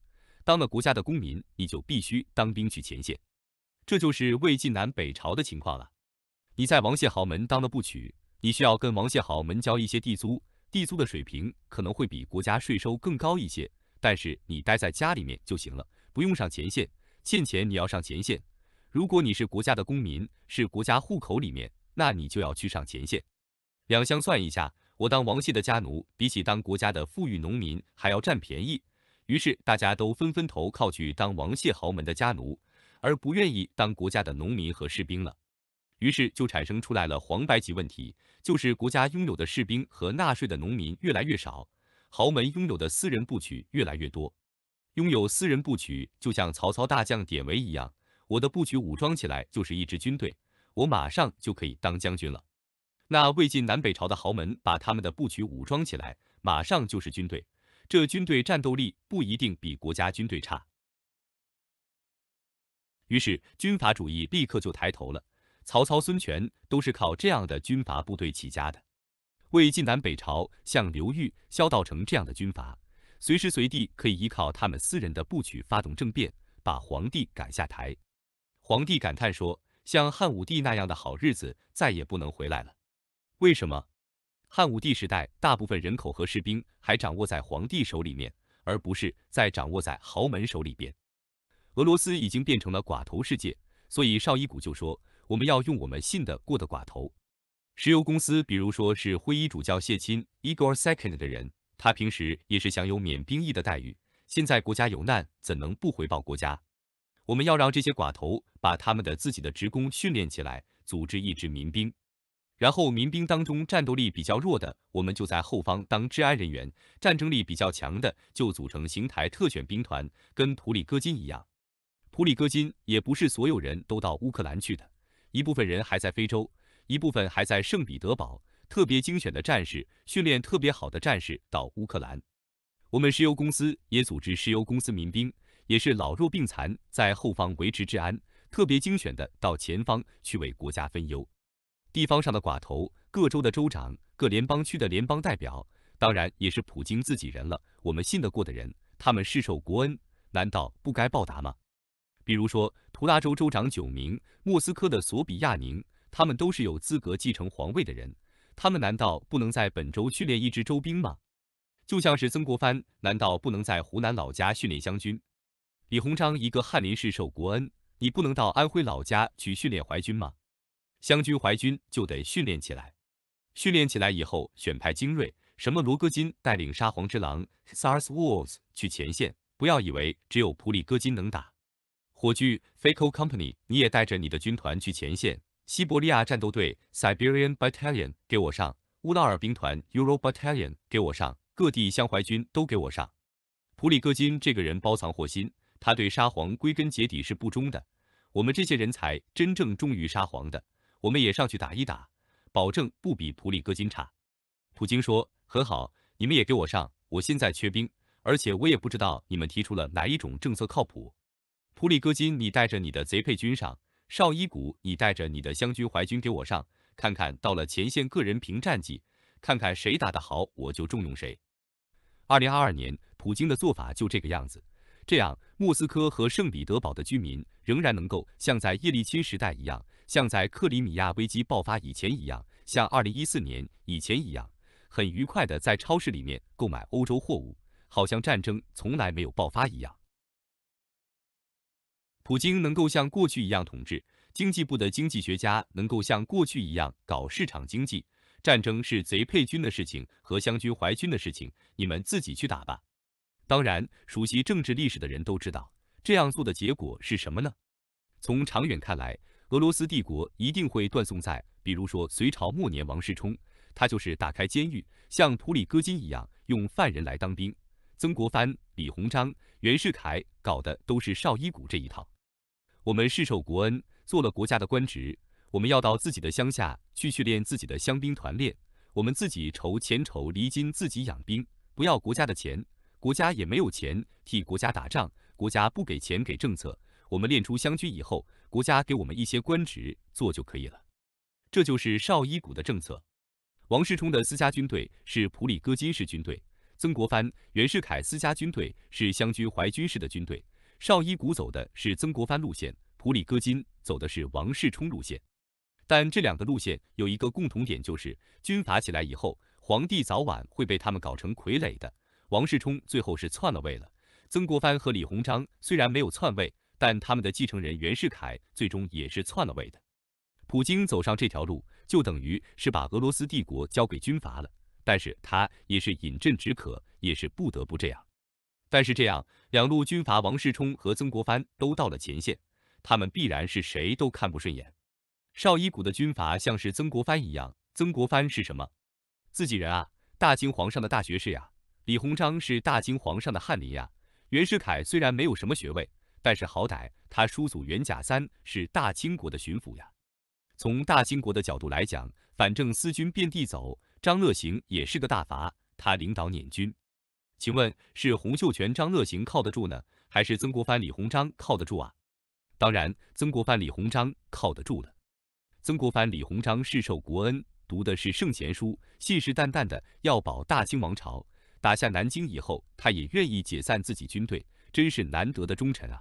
当了国家的公民，你就必须当兵去前线。这就是魏晋南北朝的情况了。你在王谢豪门当了部曲，你需要跟王谢豪门交一些地租，地租的水平可能会比国家税收更高一些。但是你待在家里面就行了，不用上前线。欠钱你要上前线。如果你是国家的公民，是国家户口里面，那你就要去上前线。两相算一下。我当王谢的家奴，比起当国家的富裕农民还要占便宜。于是大家都纷纷投靠去当王谢豪门的家奴，而不愿意当国家的农民和士兵了。于是就产生出来了黄白级问题，就是国家拥有的士兵和纳税的农民越来越少，豪门拥有的私人部曲越来越多。拥有私人部曲，就像曹操大将典韦一样，我的部曲武装起来就是一支军队，我马上就可以当将军了。那魏晋南北朝的豪门把他们的部曲武装起来，马上就是军队。这军队战斗力不一定比国家军队差。于是军阀主义立刻就抬头了。曹操、孙权都是靠这样的军阀部队起家的。魏晋南北朝像刘裕、萧道成这样的军阀，随时随地可以依靠他们私人的部曲发动政变，把皇帝赶下台。皇帝感叹说：“像汉武帝那样的好日子再也不能回来了。”为什么汉武帝时代大部分人口和士兵还掌握在皇帝手里面，而不是在掌握在豪门手里边？俄罗斯已经变成了寡头世界，所以绍伊古就说：“我们要用我们信得过的寡头，石油公司，比如说是灰衣主教谢钦 （Igor Second） 的人，他平时也是享有免兵役的待遇。现在国家有难，怎能不回报国家？我们要让这些寡头把他们的自己的职工训练起来，组织一支民兵。”然后，民兵当中战斗力比较弱的，我们就在后方当治安人员；战争力比较强的，就组成邢台特选兵团，跟普里戈金一样。普里戈金也不是所有人都到乌克兰去的，一部分人还在非洲，一部分还在圣彼得堡。特别精选的战士，训练特别好的战士到乌克兰。我们石油公司也组织石油公司民兵，也是老弱病残在后方维持治安，特别精选的到前方去为国家分忧。地方上的寡头，各州的州长，各联邦区的联邦代表，当然也是普京自己人了。我们信得过的人，他们是受国恩，难道不该报答吗？比如说，图拉州州长九明，莫斯科的索比亚宁，他们都是有资格继承皇位的人，他们难道不能在本州训练一支州兵吗？就像是曾国藩，难道不能在湖南老家训练湘军？李鸿章一个翰林士受国恩，你不能到安徽老家去训练淮军吗？湘军、淮军就得训练起来，训练起来以后选派精锐，什么罗戈金带领沙皇之狼 （Sars Wolves） 去前线。不要以为只有普里戈金能打，火炬 f a c e r Company） 你也带着你的军团去前线。西伯利亚战斗队 （Siberian Battalion） 给我上，乌拉尔兵团 （Ural Battalion） 给我上，各地湘淮军都给我上。普里戈金这个人包藏祸心，他对沙皇归根结底是不忠的。我们这些人才真正忠于沙皇的。我们也上去打一打，保证不比普里戈金差。”普京说，“很好，你们也给我上。我现在缺兵，而且我也不知道你们提出了哪一种政策靠谱。普里戈金，你带着你的贼配军上；绍伊古，你带着你的湘军淮军给我上，看看到了前线，个人评战绩，看看谁打得好，我就重用谁。”二零二二年，普京的做法就这个样子。这样，莫斯科和圣彼得堡的居民仍然能够像在叶利钦时代一样。像在克里米亚危机爆发以前一样，像二零一四年以前一样，很愉快地在超市里面购买欧洲货物，好像战争从来没有爆发一样。普京能够像过去一样统治，经济部的经济学家能够像过去一样搞市场经济。战争是贼配军的事情和湘军淮军的事情，你们自己去打吧。当然，熟悉政治历史的人都知道，这样做的结果是什么呢？从长远看来。俄罗斯帝国一定会断送在，比如说隋朝末年，王世充，他就是打开监狱，像普里戈金一样，用犯人来当兵。曾国藩、李鸿章、袁世凯搞的都是少伊古这一套。我们是受国恩，做了国家的官职，我们要到自己的乡下去训练自己的乡兵团练，我们自己筹钱筹厘金自己养兵，不要国家的钱，国家也没有钱替国家打仗，国家不给钱给政策。我们练出湘军以后，国家给我们一些官职做就可以了。这就是绍伊古的政策。王世充的私家军队是普里戈金式军队，曾国藩、袁世凯私家军队是湘军淮军式的军队。绍伊古走的是曾国藩路线，普里戈金走的是王世充路线。但这两个路线有一个共同点，就是军阀起来以后，皇帝早晚会被他们搞成傀儡的。王世充最后是篡了位了，曾国藩和李鸿章虽然没有篡位。但他们的继承人袁世凯最终也是篡了位的。普京走上这条路，就等于是把俄罗斯帝国交给军阀了。但是他也是饮鸩止渴，也是不得不这样。但是这样，两路军阀王世充和曾国藩都到了前线，他们必然是谁都看不顺眼。绍伊古的军阀像是曾国藩一样，曾国藩是什么？自己人啊！大清皇上的大学士呀。李鸿章是大清皇上的翰林呀。袁世凯虽然没有什么学位。但是好歹他叔祖袁甲三是大清国的巡抚呀。从大清国的角度来讲，反正思军遍地走，张乐行也是个大阀，他领导捻军。请问是洪秀全、张乐行靠得住呢，还是曾国藩、李鸿章靠得住啊？当然，曾国藩、李鸿章靠得住了。曾国藩、李鸿章是受国恩，读的是圣贤书，信誓旦旦的要保大清王朝。打下南京以后，他也愿意解散自己军队，真是难得的忠臣啊。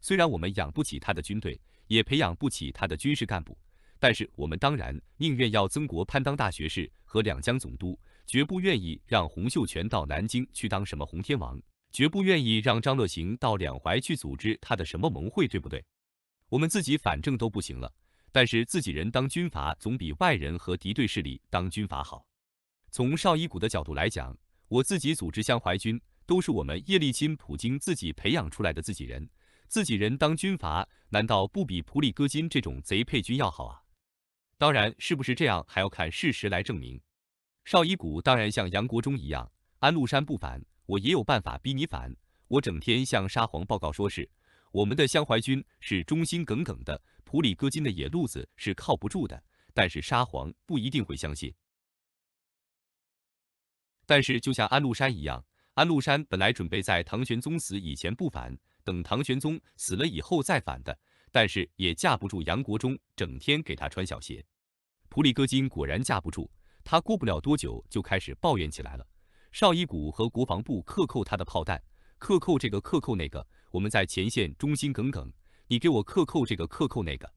虽然我们养不起他的军队，也培养不起他的军事干部，但是我们当然宁愿要曾国藩当大学士和两江总督，绝不愿意让洪秀全到南京去当什么洪天王，绝不愿意让张乐行到两淮去组织他的什么盟会，对不对？我们自己反正都不行了，但是自己人当军阀总比外人和敌对势力当军阀好。从邵一古的角度来讲，我自己组织湘淮军，都是我们叶利钦、普京自己培养出来的自己人。自己人当军阀，难道不比普里戈金这种贼配军要好啊？当然，是不是这样还要看事实来证明。邵彝古当然像杨国忠一样，安禄山不反，我也有办法逼你反。我整天向沙皇报告说，是我们的湘怀军是忠心耿耿的，普里戈金的野路子是靠不住的。但是沙皇不一定会相信。但是就像安禄山一样，安禄山本来准备在唐玄宗死以前不反。等唐玄宗死了以后再反的，但是也架不住杨国忠整天给他穿小鞋。普里戈金果然架不住，他过不了多久就开始抱怨起来了。绍伊古和国防部克扣他的炮弹，克扣这个，克扣那个。我们在前线忠心耿耿，你给我克扣这个，克扣那个。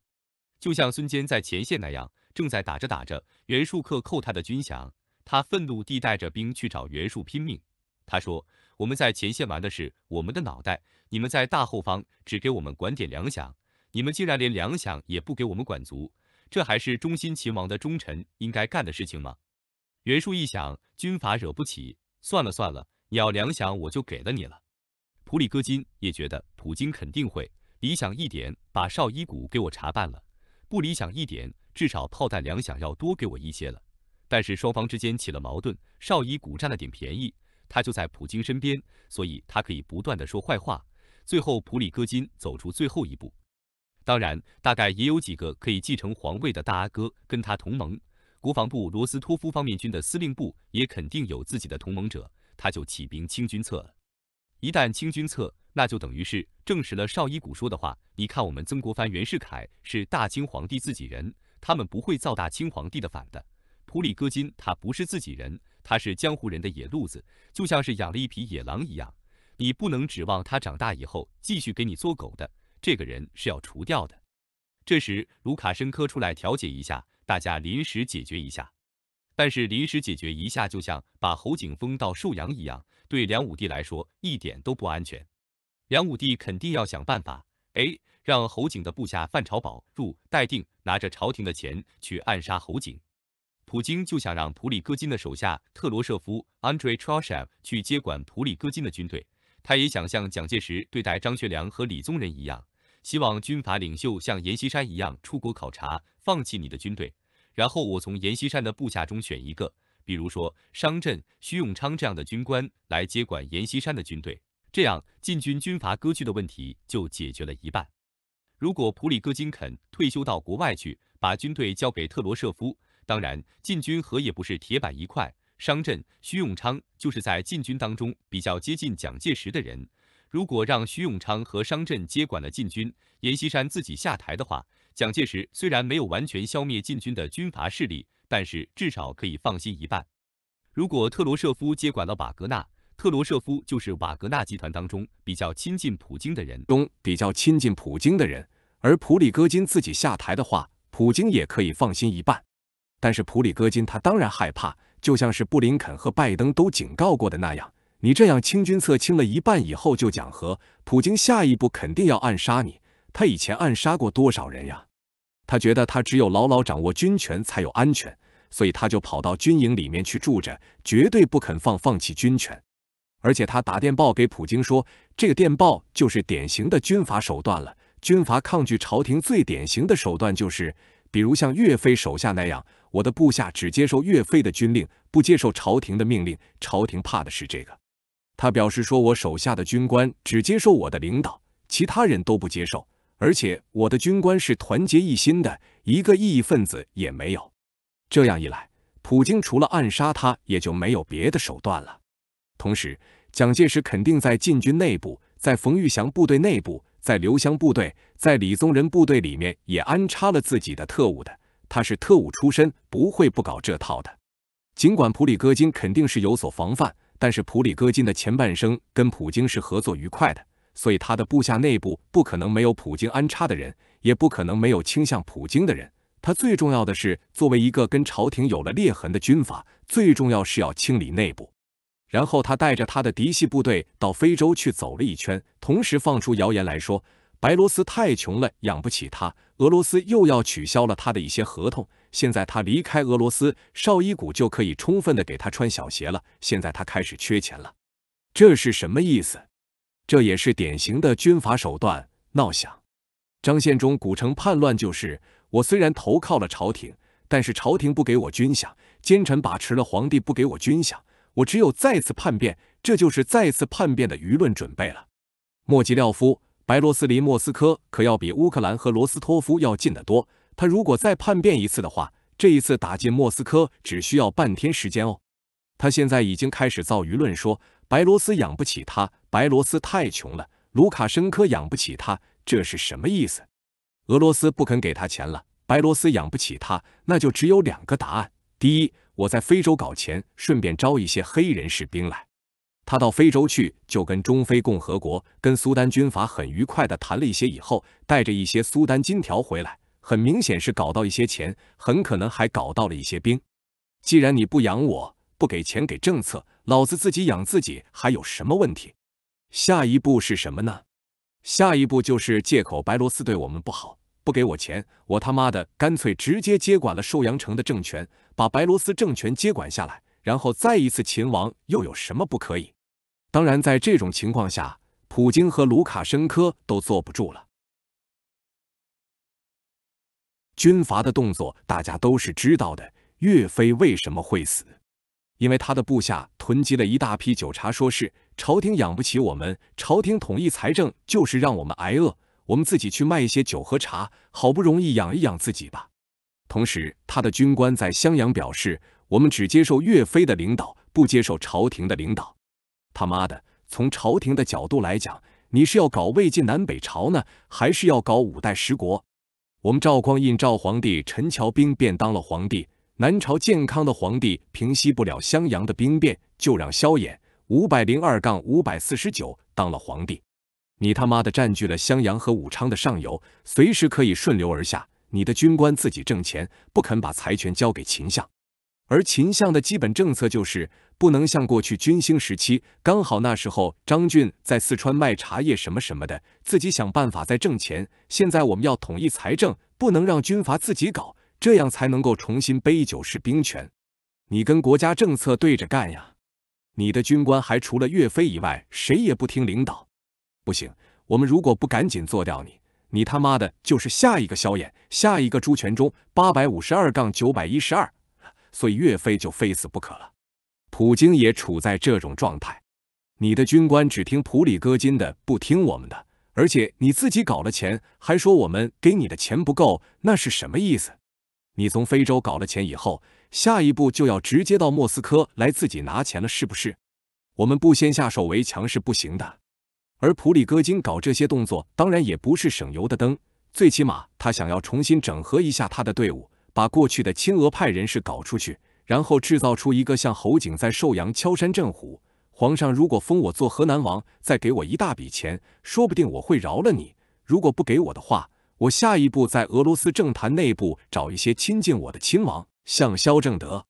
就像孙坚在前线那样，正在打着打着，袁术克扣他的军饷，他愤怒地带着兵去找袁术拼命。他说：“我们在前线玩的是我们的脑袋，你们在大后方只给我们管点粮饷，你们竟然连粮饷也不给我们管足，这还是忠心秦王的忠臣应该干的事情吗？”袁术一想，军阀惹不起，算了算了，你要粮饷我就给了你了。普里戈金也觉得普京肯定会理想一点，把少伊古给我查办了；不理想一点，至少炮弹粮饷要多给我一些了。但是双方之间起了矛盾，少伊古占了点便宜。他就在普京身边，所以他可以不断的说坏话。最后普里戈金走出最后一步，当然大概也有几个可以继承皇位的大阿哥跟他同盟。国防部罗斯托夫方面军的司令部也肯定有自己的同盟者，他就起兵清君侧了。一旦清君侧，那就等于是证实了绍伊古说的话。你看我们曾国藩、袁世凯是大清皇帝自己人，他们不会造大清皇帝的反的。普里戈金他不是自己人。他是江湖人的野路子，就像是养了一匹野狼一样，你不能指望他长大以后继续给你做狗的。这个人是要除掉的。这时卢卡申科出来调解一下，大家临时解决一下。但是临时解决一下，就像把侯景封到寿阳一样，对梁武帝来说一点都不安全。梁武帝肯定要想办法，哎，让侯景的部下范朝宝入待定，拿着朝廷的钱去暗杀侯景。普京就想让普里戈金的手下特罗舍夫 Andre Troshin 去接管普里戈金的军队。他也想像蒋介石对待张学良和李宗仁一样，希望军阀领袖像阎锡山一样出国考察，放弃你的军队，然后我从阎锡山的部下中选一个，比如说商震、徐永昌这样的军官来接管阎锡山的军队。这样，进军军阀割据的问题就解决了一半。如果普里戈金肯退休到国外去，把军队交给特罗舍夫。当然，禁军和也不是铁板一块。商震、徐永昌就是在禁军当中比较接近蒋介石的人。如果让徐永昌和商震接管了禁军，阎锡山自己下台的话，蒋介石虽然没有完全消灭禁军的军阀势力，但是至少可以放心一半。如果特罗舍夫接管了瓦格纳，特罗舍夫就是瓦格纳集团当中比较亲近普京的人中比较亲近普京的人，而普里戈金自己下台的话，普京也可以放心一半。但是普里戈金他当然害怕，就像是布林肯和拜登都警告过的那样，你这样清军侧清了一半以后就讲和，普京下一步肯定要暗杀你。他以前暗杀过多少人呀？他觉得他只有牢牢掌握军权才有安全，所以他就跑到军营里面去住着，绝对不肯放放弃军权。而且他打电报给普京说，这个电报就是典型的军阀手段了。军阀抗拒朝廷最典型的手段就是。比如像岳飞手下那样，我的部下只接受岳飞的军令，不接受朝廷的命令。朝廷怕的是这个。他表示说我手下的军官只接受我的领导，其他人都不接受，而且我的军官是团结一心的，一个异义分子也没有。这样一来，普京除了暗杀他，也就没有别的手段了。同时，蒋介石肯定在禁军内部，在冯玉祥部队内部。在刘湘部队，在李宗仁部队里面也安插了自己的特务的，他是特务出身，不会不搞这套的。尽管普里戈金肯定是有所防范，但是普里戈金的前半生跟普京是合作愉快的，所以他的部下内部不可能没有普京安插的人，也不可能没有倾向普京的人。他最重要的是，作为一个跟朝廷有了裂痕的军阀，最重要是要清理内部。然后他带着他的嫡系部队到非洲去走了一圈，同时放出谣言来说，白罗斯太穷了，养不起他，俄罗斯又要取消了他的一些合同。现在他离开俄罗斯，绍伊古就可以充分的给他穿小鞋了。现在他开始缺钱了，这是什么意思？这也是典型的军阀手段，闹响。张献忠古城叛乱就是，我虽然投靠了朝廷，但是朝廷不给我军饷，奸臣把持了皇帝，不给我军饷。我只有再次叛变，这就是再次叛变的舆论准备了。莫吉廖夫，白罗斯离莫斯科可要比乌克兰和罗斯托夫要近得多。他如果再叛变一次的话，这一次打进莫斯科只需要半天时间哦。他现在已经开始造舆论，说白罗斯养不起他，白罗斯太穷了。卢卡申科养不起他，这是什么意思？俄罗斯不肯给他钱了，白罗斯养不起他，那就只有两个答案：第一。我在非洲搞钱，顺便招一些黑人士兵来。他到非洲去，就跟中非共和国、跟苏丹军阀很愉快地谈了一些，以后带着一些苏丹金条回来，很明显是搞到一些钱，很可能还搞到了一些兵。既然你不养我，不给钱给政策，老子自己养自己还有什么问题？下一步是什么呢？下一步就是借口白罗斯对我们不好。不给我钱，我他妈的干脆直接接管了寿阳城的政权，把白罗斯政权接管下来，然后再一次秦王又有什么不可以？当然，在这种情况下，普京和卢卡申科都坐不住了。军阀的动作大家都是知道的。岳飞为什么会死？因为他的部下囤积了一大批酒茶，说是朝廷养不起我们，朝廷统一财政就是让我们挨饿。我们自己去卖一些酒和茶，好不容易养一养自己吧。同时，他的军官在襄阳表示，我们只接受岳飞的领导，不接受朝廷的领导。他妈的，从朝廷的角度来讲，你是要搞魏晋南北朝呢，还是要搞五代十国？我们赵匡胤赵皇帝陈桥兵变当了皇帝，南朝健康的皇帝平息不了襄阳的兵变，就让萧衍五百零二杠五百四十九当了皇帝。你他妈的占据了襄阳和武昌的上游，随时可以顺流而下。你的军官自己挣钱，不肯把财权交给秦相。而秦相的基本政策就是不能像过去军兴时期，刚好那时候张俊在四川卖茶叶什么什么的，自己想办法在挣钱。现在我们要统一财政，不能让军阀自己搞，这样才能够重新杯酒释兵权。你跟国家政策对着干呀！你的军官还除了岳飞以外，谁也不听领导。不行，我们如果不赶紧做掉你，你他妈的就是下一个萧衍，下一个朱全忠，八百五十二杠九百一十二，所以岳飞就非死不可了。普京也处在这种状态，你的军官只听普里戈金的，不听我们的，而且你自己搞了钱，还说我们给你的钱不够，那是什么意思？你从非洲搞了钱以后，下一步就要直接到莫斯科来自己拿钱了，是不是？我们不先下手为强是不行的。而普里戈金搞这些动作，当然也不是省油的灯。最起码，他想要重新整合一下他的队伍，把过去的亲俄派人士搞出去，然后制造出一个像侯景在寿阳敲山震虎。皇上如果封我做河南王，再给我一大笔钱，说不定我会饶了你。如果不给我的话，我下一步在俄罗斯政坛内部找一些亲近我的亲王，像肖正德、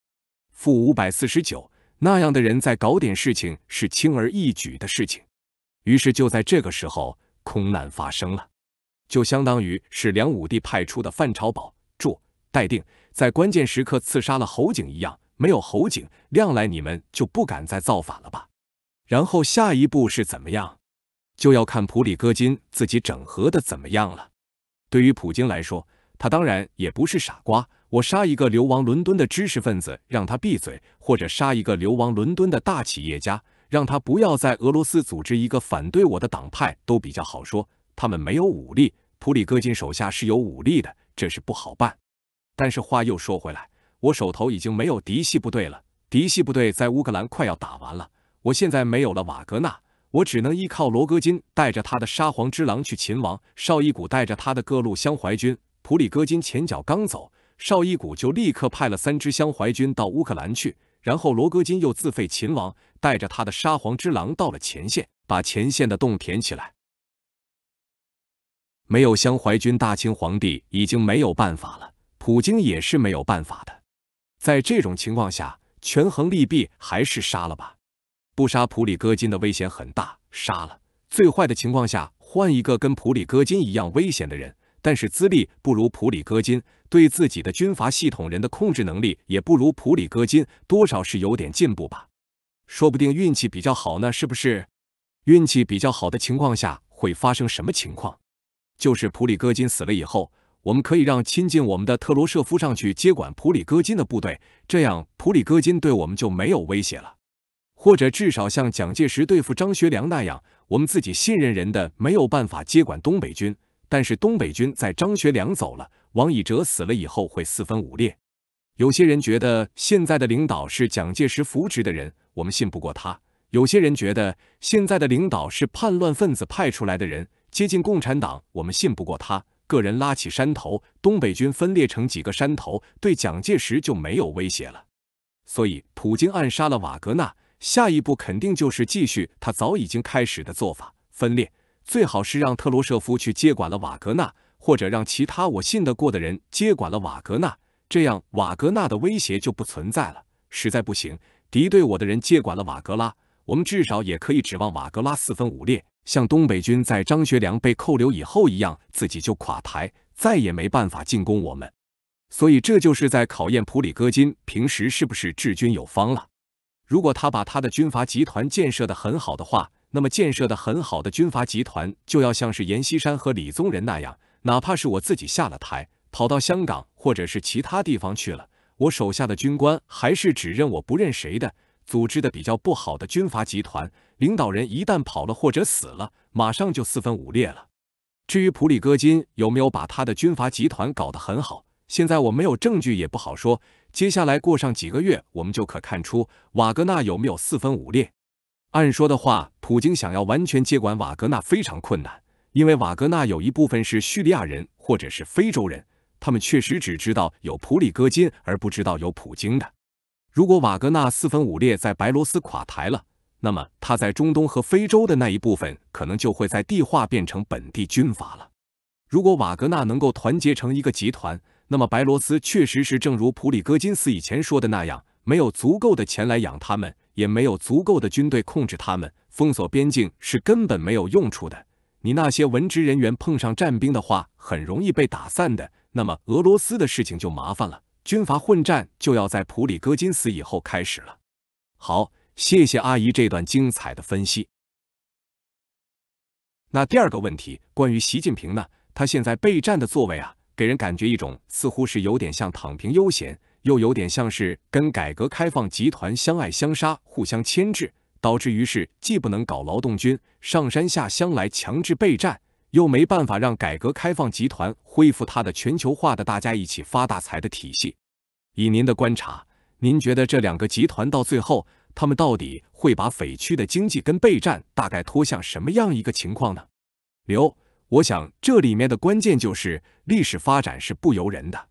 负五百四十九那样的人，再搞点事情是轻而易举的事情。于是就在这个时候，空难发生了，就相当于是梁武帝派出的范朝保住待定，在关键时刻刺杀了侯景一样，没有侯景，亮来你们就不敢再造反了吧？然后下一步是怎么样，就要看普里戈金自己整合的怎么样了。对于普京来说，他当然也不是傻瓜，我杀一个流亡伦敦的知识分子，让他闭嘴，或者杀一个流亡伦敦的大企业家。让他不要在俄罗斯组织一个反对我的党派，都比较好说。他们没有武力，普里戈金手下是有武力的，这是不好办。但是话又说回来，我手头已经没有嫡系部队了，嫡系部队在乌克兰快要打完了。我现在没有了瓦格纳，我只能依靠罗戈金带着他的沙皇之狼去擒王，绍伊古带着他的各路相淮军。普里戈金前脚刚走，绍伊古就立刻派了三支相淮军到乌克兰去。然后罗戈金又自废秦王，带着他的沙皇之狼到了前线，把前线的洞填起来。没有相怀军，大清皇帝已经没有办法了，普京也是没有办法的。在这种情况下，权衡利弊，还是杀了吧。不杀普里戈金的危险很大，杀了，最坏的情况下换一个跟普里戈金一样危险的人，但是资历不如普里戈金。对自己的军阀系统人的控制能力也不如普里戈金，多少是有点进步吧。说不定运气比较好呢，是不是？运气比较好的情况下会发生什么情况？就是普里戈金死了以后，我们可以让亲近我们的特罗舍夫上去接管普里戈金的部队，这样普里戈金对我们就没有威胁了。或者至少像蒋介石对付张学良那样，我们自己信任人的没有办法接管东北军。但是东北军在张学良走了、王以哲死了以后会四分五裂。有些人觉得现在的领导是蒋介石扶植的人，我们信不过他；有些人觉得现在的领导是叛乱分子派出来的人，接近共产党，我们信不过他。个人拉起山头，东北军分裂成几个山头，对蒋介石就没有威胁了。所以，普京暗杀了瓦格纳，下一步肯定就是继续他早已经开始的做法——分裂。最好是让特罗舍夫去接管了瓦格纳，或者让其他我信得过的人接管了瓦格纳，这样瓦格纳的威胁就不存在了。实在不行，敌对我的人接管了瓦格拉，我们至少也可以指望瓦格拉四分五裂，像东北军在张学良被扣留以后一样，自己就垮台，再也没办法进攻我们。所以这就是在考验普里戈金平时是不是治军有方了。如果他把他的军阀集团建设的很好的话。那么建设的很好的军阀集团，就要像是阎锡山和李宗仁那样，哪怕是我自己下了台，跑到香港或者是其他地方去了，我手下的军官还是只认我不认谁的。组织的比较不好的军阀集团，领导人一旦跑了或者死了，马上就四分五裂了。至于普里戈金有没有把他的军阀集团搞得很好，现在我没有证据，也不好说。接下来过上几个月，我们就可看出瓦格纳有没有四分五裂。按说的话，普京想要完全接管瓦格纳非常困难，因为瓦格纳有一部分是叙利亚人或者是非洲人，他们确实只知道有普里戈金，而不知道有普京的。如果瓦格纳四分五裂，在白罗斯垮台了，那么他在中东和非洲的那一部分可能就会在地化变成本地军阀了。如果瓦格纳能够团结成一个集团，那么白罗斯确实是正如普里戈金斯以前说的那样，没有足够的钱来养他们。也没有足够的军队控制他们，封锁边境是根本没有用处的。你那些文职人员碰上战兵的话，很容易被打散的。那么俄罗斯的事情就麻烦了，军阀混战就要在普里戈金死以后开始了。好，谢谢阿姨这段精彩的分析。那第二个问题，关于习近平呢？他现在备战的作为啊，给人感觉一种似乎是有点像躺平悠闲。又有点像是跟改革开放集团相爱相杀、互相牵制，导致于是既不能搞劳动军上山下乡来强制备战，又没办法让改革开放集团恢复它的全球化的大家一起发大财的体系。以您的观察，您觉得这两个集团到最后，他们到底会把匪区的经济跟备战大概拖向什么样一个情况呢？刘，我想这里面的关键就是历史发展是不由人的。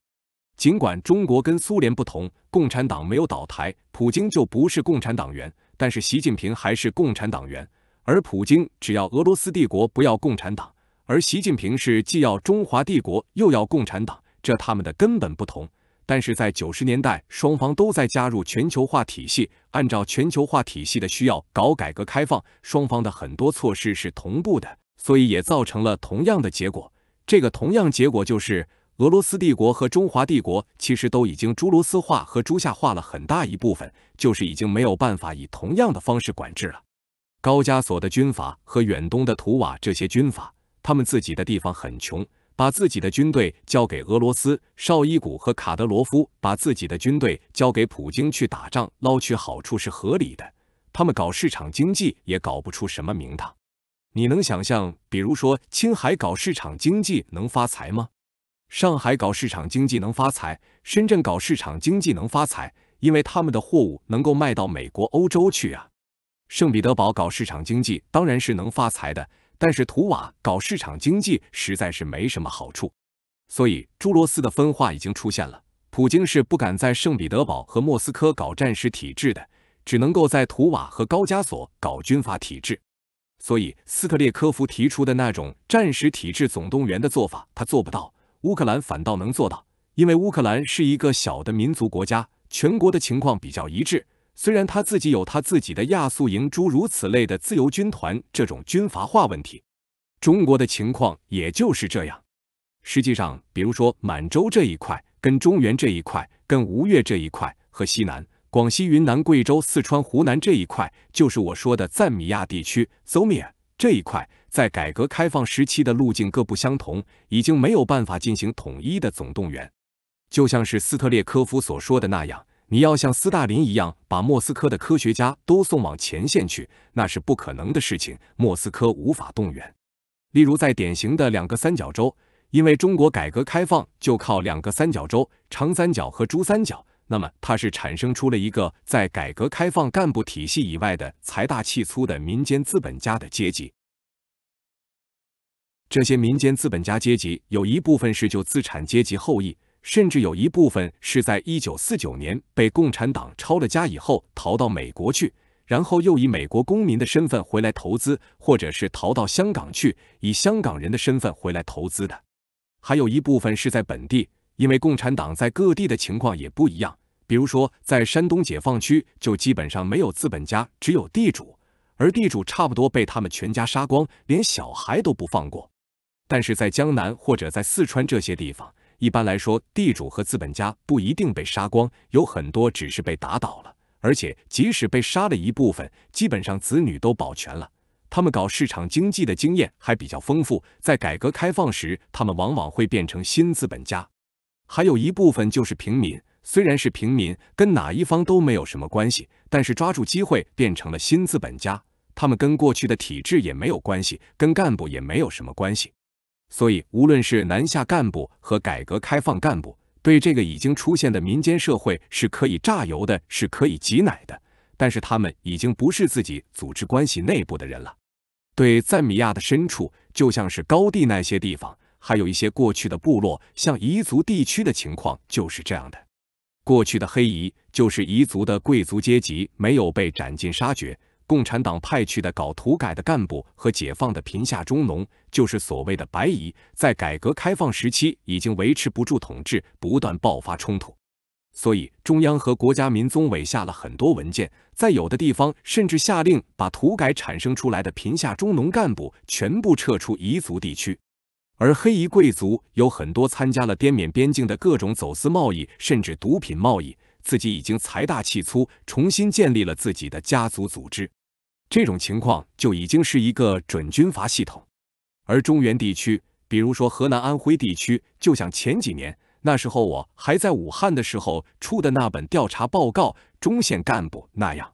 尽管中国跟苏联不同，共产党没有倒台，普京就不是共产党员，但是习近平还是共产党员。而普京只要俄罗斯帝国不要共产党，而习近平是既要中华帝国又要共产党，这他们的根本不同。但是在九十年代，双方都在加入全球化体系，按照全球化体系的需要搞改革开放，双方的很多措施是同步的，所以也造成了同样的结果。这个同样结果就是。俄罗斯帝国和中华帝国其实都已经朱罗斯化和朱夏化了很大一部分，就是已经没有办法以同样的方式管制了。高加索的军阀和远东的图瓦这些军阀，他们自己的地方很穷，把自己的军队交给俄罗斯；绍伊古和卡德罗夫把自己的军队交给普京去打仗，捞取好处是合理的。他们搞市场经济也搞不出什么名堂。你能想象，比如说青海搞市场经济能发财吗？上海搞市场经济能发财，深圳搞市场经济能发财，因为他们的货物能够卖到美国、欧洲去啊。圣彼得堡搞市场经济当然是能发财的，但是图瓦搞市场经济实在是没什么好处。所以，朱罗斯的分化已经出现了。普京是不敢在圣彼得堡和莫斯科搞战时体制的，只能够在图瓦和高加索搞军阀体制。所以，斯特列科夫提出的那种战时体制总动员的做法，他做不到。乌克兰反倒能做到，因为乌克兰是一个小的民族国家，全国的情况比较一致。虽然他自己有他自己的亚速营，诸如此类的自由军团这种军阀化问题。中国的情况也就是这样。实际上，比如说满洲这一块，跟中原这一块，跟吴越这一块和西南广西、云南、贵州、四川、湖南这一块，就是我说的赞米亚地区 （Zomia） 这一块。在改革开放时期的路径各不相同，已经没有办法进行统一的总动员。就像是斯特列科夫所说的那样，你要像斯大林一样把莫斯科的科学家都送往前线去，那是不可能的事情。莫斯科无法动员。例如，在典型的两个三角洲，因为中国改革开放就靠两个三角洲——长三角和珠三角，那么它是产生出了一个在改革开放干部体系以外的财大气粗的民间资本家的阶级。这些民间资本家阶级有一部分是旧资产阶级后裔，甚至有一部分是在一九四九年被共产党抄了家以后逃到美国去，然后又以美国公民的身份回来投资，或者是逃到香港去，以香港人的身份回来投资的。还有一部分是在本地，因为共产党在各地的情况也不一样。比如说在山东解放区，就基本上没有资本家，只有地主，而地主差不多被他们全家杀光，连小孩都不放过。但是在江南或者在四川这些地方，一般来说，地主和资本家不一定被杀光，有很多只是被打倒了。而且，即使被杀了一部分，基本上子女都保全了。他们搞市场经济的经验还比较丰富，在改革开放时，他们往往会变成新资本家。还有一部分就是平民，虽然是平民，跟哪一方都没有什么关系，但是抓住机会变成了新资本家。他们跟过去的体制也没有关系，跟干部也没有什么关系。所以，无论是南下干部和改革开放干部，对这个已经出现的民间社会是可以榨油的，是可以挤奶的。但是，他们已经不是自己组织关系内部的人了。对赞米亚的深处，就像是高地那些地方，还有一些过去的部落，像彝族地区的情况就是这样的。过去的黑彝就是彝族的贵族阶级，没有被斩尽杀绝。共产党派去的搞土改的干部和解放的贫下中农，就是所谓的白彝，在改革开放时期已经维持不住统治，不断爆发冲突，所以中央和国家民宗委下了很多文件，在有的地方甚至下令把土改产生出来的贫下中农干部全部撤出彝族地区，而黑彝贵族有很多参加了滇缅边境的各种走私贸易，甚至毒品贸易，自己已经财大气粗，重新建立了自己的家族组织。这种情况就已经是一个准军阀系统，而中原地区，比如说河南、安徽地区，就像前几年那时候我还在武汉的时候出的那本调查报告《中县干部》那样，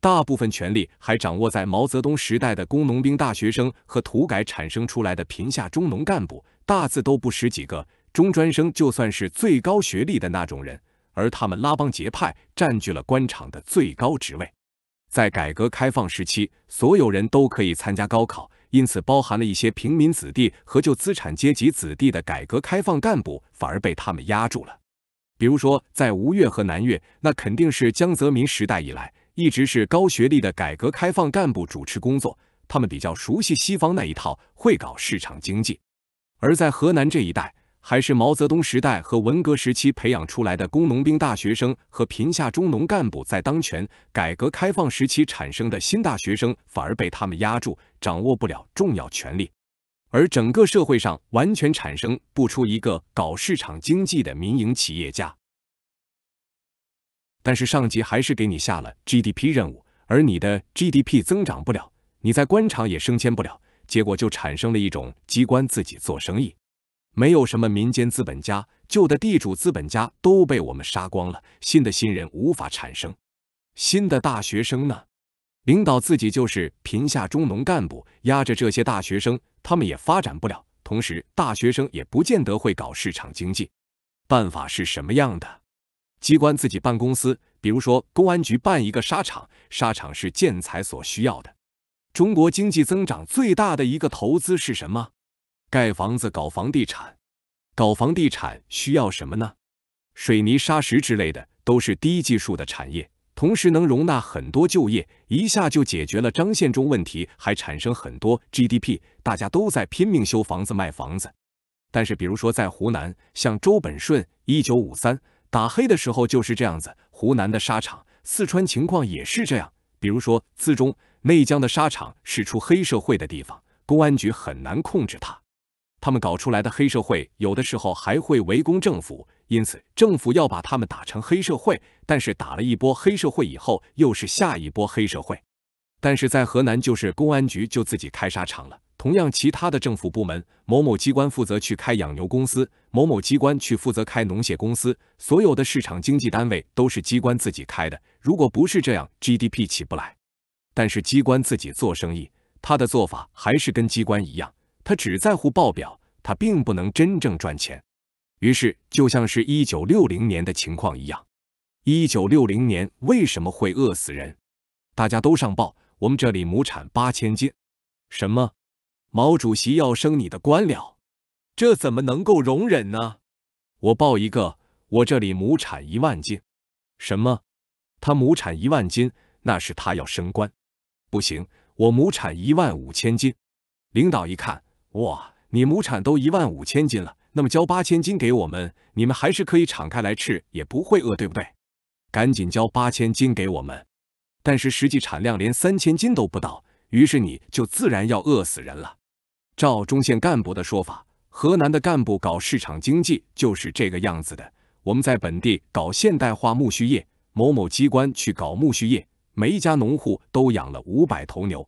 大部分权力还掌握在毛泽东时代的工农兵大学生和土改产生出来的贫下中农干部，大字都不识几个，中专生就算是最高学历的那种人，而他们拉帮结派，占据了官场的最高职位。在改革开放时期，所有人都可以参加高考，因此包含了一些平民子弟和旧资产阶级子弟的改革开放干部，反而被他们压住了。比如说，在吴越和南越，那肯定是江泽民时代以来，一直是高学历的改革开放干部主持工作，他们比较熟悉西方那一套，会搞市场经济。而在河南这一带，还是毛泽东时代和文革时期培养出来的工农兵大学生和贫下中农干部，在当权改革开放时期产生的新大学生，反而被他们压住，掌握不了重要权力，而整个社会上完全产生不出一个搞市场经济的民营企业家。但是上级还是给你下了 GDP 任务，而你的 GDP 增长不了，你在官场也升迁不了，结果就产生了一种机关自己做生意。没有什么民间资本家，旧的地主资本家都被我们杀光了，新的新人无法产生。新的大学生呢？领导自己就是贫下中农干部，压着这些大学生，他们也发展不了。同时，大学生也不见得会搞市场经济。办法是什么样的？机关自己办公司，比如说公安局办一个沙场，沙场是建材所需要的。中国经济增长最大的一个投资是什么？盖房子搞房地产，搞房地产需要什么呢？水泥沙石之类的都是低技术的产业，同时能容纳很多就业，一下就解决了张献忠问题，还产生很多 GDP。大家都在拼命修房子卖房子。但是，比如说在湖南，像周本顺，一九五三打黑的时候就是这样子。湖南的沙场，四川情况也是这样。比如说资中、内江的沙场是出黑社会的地方，公安局很难控制它。他们搞出来的黑社会，有的时候还会围攻政府，因此政府要把他们打成黑社会。但是打了一波黑社会以后，又是下一波黑社会。但是在河南，就是公安局就自己开沙场了。同样，其他的政府部门，某某机关负责去开养牛公司，某某机关去负责开农械公司。所有的市场经济单位都是机关自己开的。如果不是这样，GDP 起不来。但是机关自己做生意，他的做法还是跟机关一样。他只在乎报表，他并不能真正赚钱。于是，就像是一九六零年的情况一样，一九六零年为什么会饿死人？大家都上报，我们这里亩产八千斤。什么？毛主席要升你的官僚？这怎么能够容忍呢？我报一个，我这里亩产一万斤。什么？他亩产一万斤，那是他要升官。不行，我亩产一万五千斤。领导一看。哇，你亩产都一万五千斤了，那么交八千斤给我们，你们还是可以敞开来吃，也不会饿，对不对？赶紧交八千斤给我们。但是实际产量连三千斤都不到，于是你就自然要饿死人了。照中县干部的说法，河南的干部搞市场经济就是这个样子的。我们在本地搞现代化苜蓿业，某某机关去搞苜蓿业，每一家农户都养了五百头牛。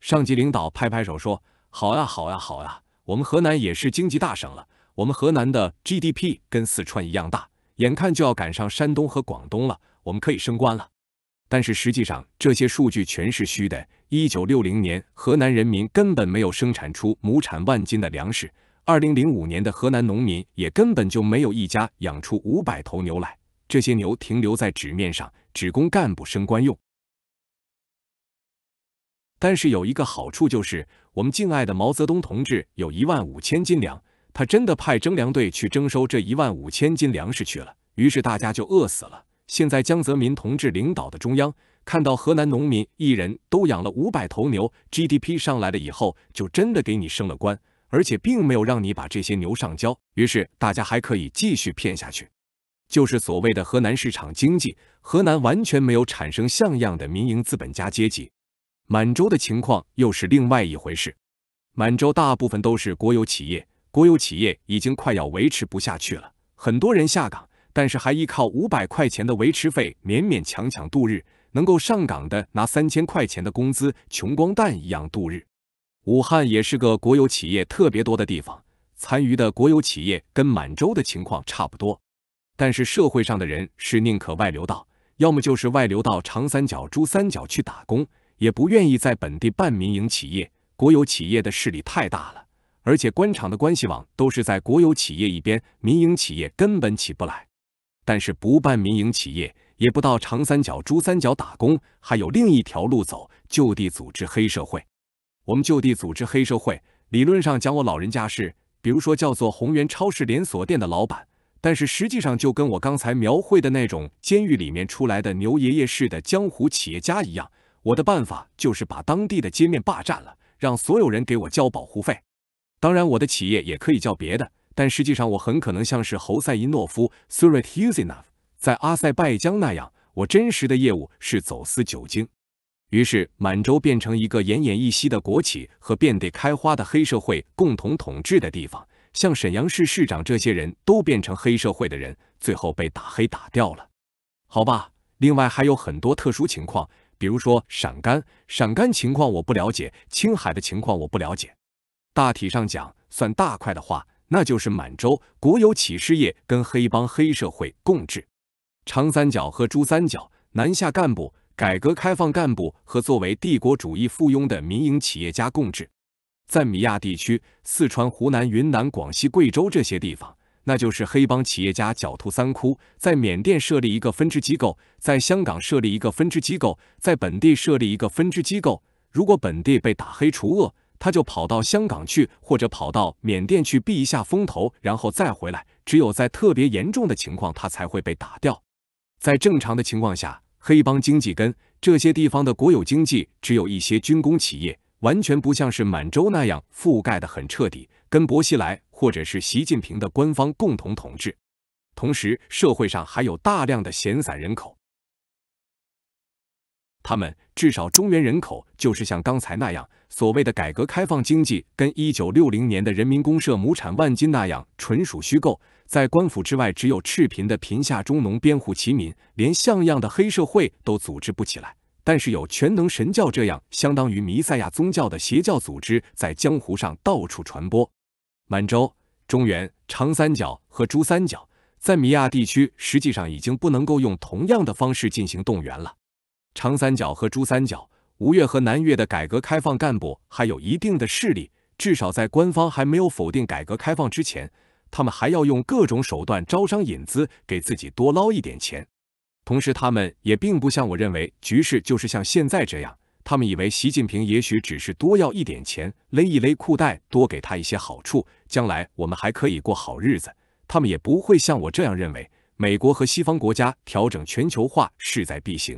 上级领导拍拍手说。好呀，好呀，好呀！我们河南也是经济大省了。我们河南的 GDP 跟四川一样大，眼看就要赶上山东和广东了。我们可以升官了。但是实际上，这些数据全是虚的。一九六零年，河南人民根本没有生产出亩产万斤的粮食；二零零五年的河南农民也根本就没有一家养出五百头牛来。这些牛停留在纸面上，只供干部升官用。但是有一个好处就是。我们敬爱的毛泽东同志有一万五千斤粮，他真的派征粮队去征收这一万五千斤粮食去了，于是大家就饿死了。现在江泽民同志领导的中央看到河南农民一人都养了五百头牛，GDP 上来了以后，就真的给你升了官，而且并没有让你把这些牛上交，于是大家还可以继续骗下去，就是所谓的河南市场经济，河南完全没有产生像样的民营资本家阶级。满洲的情况又是另外一回事，满洲大部分都是国有企业，国有企业已经快要维持不下去了，很多人下岗，但是还依靠五百块钱的维持费勉勉强强度日，能够上岗的拿三千块钱的工资，穷光蛋一样度日。武汉也是个国有企业特别多的地方，残余的国有企业跟满洲的情况差不多，但是社会上的人是宁可外流到，要么就是外流到长三角、珠三角去打工。也不愿意在本地办民营企业，国有企业的势力太大了，而且官场的关系网都是在国有企业一边，民营企业根本起不来。但是不办民营企业，也不到长三角、珠三角打工，还有另一条路走，就地组织黑社会。我们就地组织黑社会，理论上讲，我老人家是，比如说叫做宏源超市连锁店的老板，但是实际上就跟我刚才描绘的那种监狱里面出来的牛爷爷似的江湖企业家一样。我的办法就是把当地的街面霸占了，让所有人给我交保护费。当然，我的企业也可以叫别的，但实际上我很可能像是侯赛因诺夫 s u r i t Husinov） 在阿塞拜疆那样，我真实的业务是走私酒精。于是，满洲变成一个奄奄一息的国企和遍地开花的黑社会共同统治的地方。像沈阳市市长这些人都变成黑社会的人，最后被打黑打掉了。好吧，另外还有很多特殊情况。比如说，陕甘，陕甘情况我不了解，青海的情况我不了解。大体上讲，算大块的话，那就是满洲国有企业事业跟黑帮黑社会共治；长三角和珠三角，南下干部、改革开放干部和作为帝国主义附庸的民营企业家共治；在米亚地区，四川、湖南、云南、广西、贵州这些地方。那就是黑帮企业家狡兔三窟，在缅甸设立一个分支机构，在香港设立一个分支机构，在本地设立一个分支机构。如果本地被打黑除恶，他就跑到香港去，或者跑到缅甸去避一下风头，然后再回来。只有在特别严重的情况，他才会被打掉。在正常的情况下，黑帮经济跟这些地方的国有经济只有一些军工企业，完全不像是满洲那样覆盖的很彻底，跟薄熙来或者是习近平的官方共同统治，同时社会上还有大量的闲散人口，他们至少中原人口就是像刚才那样所谓的改革开放经济，跟一九六零年的人民公社亩产万斤那样纯属虚构。在官府之外，只有赤贫的贫下中农、边户、齐民，连像样的黑社会都组织不起来。但是有全能神教这样相当于弥赛亚宗教的邪教组织，在江湖上到处传播。满洲、中原、长三角和珠三角，在米亚地区实际上已经不能够用同样的方式进行动员了。长三角和珠三角，吴越和南越的改革开放干部还有一定的势力，至少在官方还没有否定改革开放之前，他们还要用各种手段招商引资，给自己多捞一点钱。同时，他们也并不像我认为，局势就是像现在这样。他们以为习近平也许只是多要一点钱，勒一勒裤带，多给他一些好处，将来我们还可以过好日子。他们也不会像我这样认为，美国和西方国家调整全球化势在必行。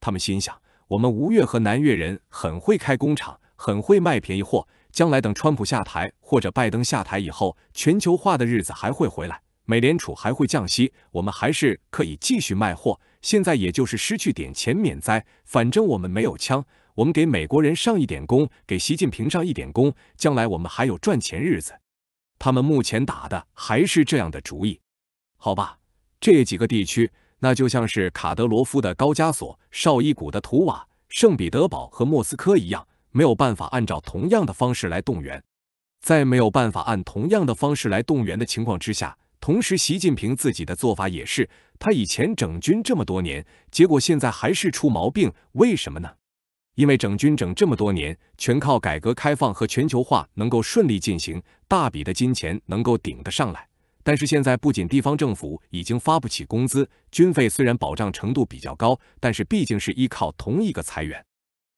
他们心想，我们吴越和南越人很会开工厂，很会卖便宜货。将来等川普下台或者拜登下台以后，全球化的日子还会回来，美联储还会降息，我们还是可以继续卖货。现在也就是失去点钱免灾，反正我们没有枪，我们给美国人上一点工，给习近平上一点工，将来我们还有赚钱日子。他们目前打的还是这样的主意，好吧？这几个地区，那就像是卡德罗夫的高加索、绍伊古的图瓦、圣彼得堡和莫斯科一样，没有办法按照同样的方式来动员。在没有办法按同样的方式来动员的情况之下。同时，习近平自己的做法也是，他以前整军这么多年，结果现在还是出毛病，为什么呢？因为整军整这么多年，全靠改革开放和全球化能够顺利进行，大笔的金钱能够顶得上来。但是现在，不仅地方政府已经发不起工资，军费虽然保障程度比较高，但是毕竟是依靠同一个财源，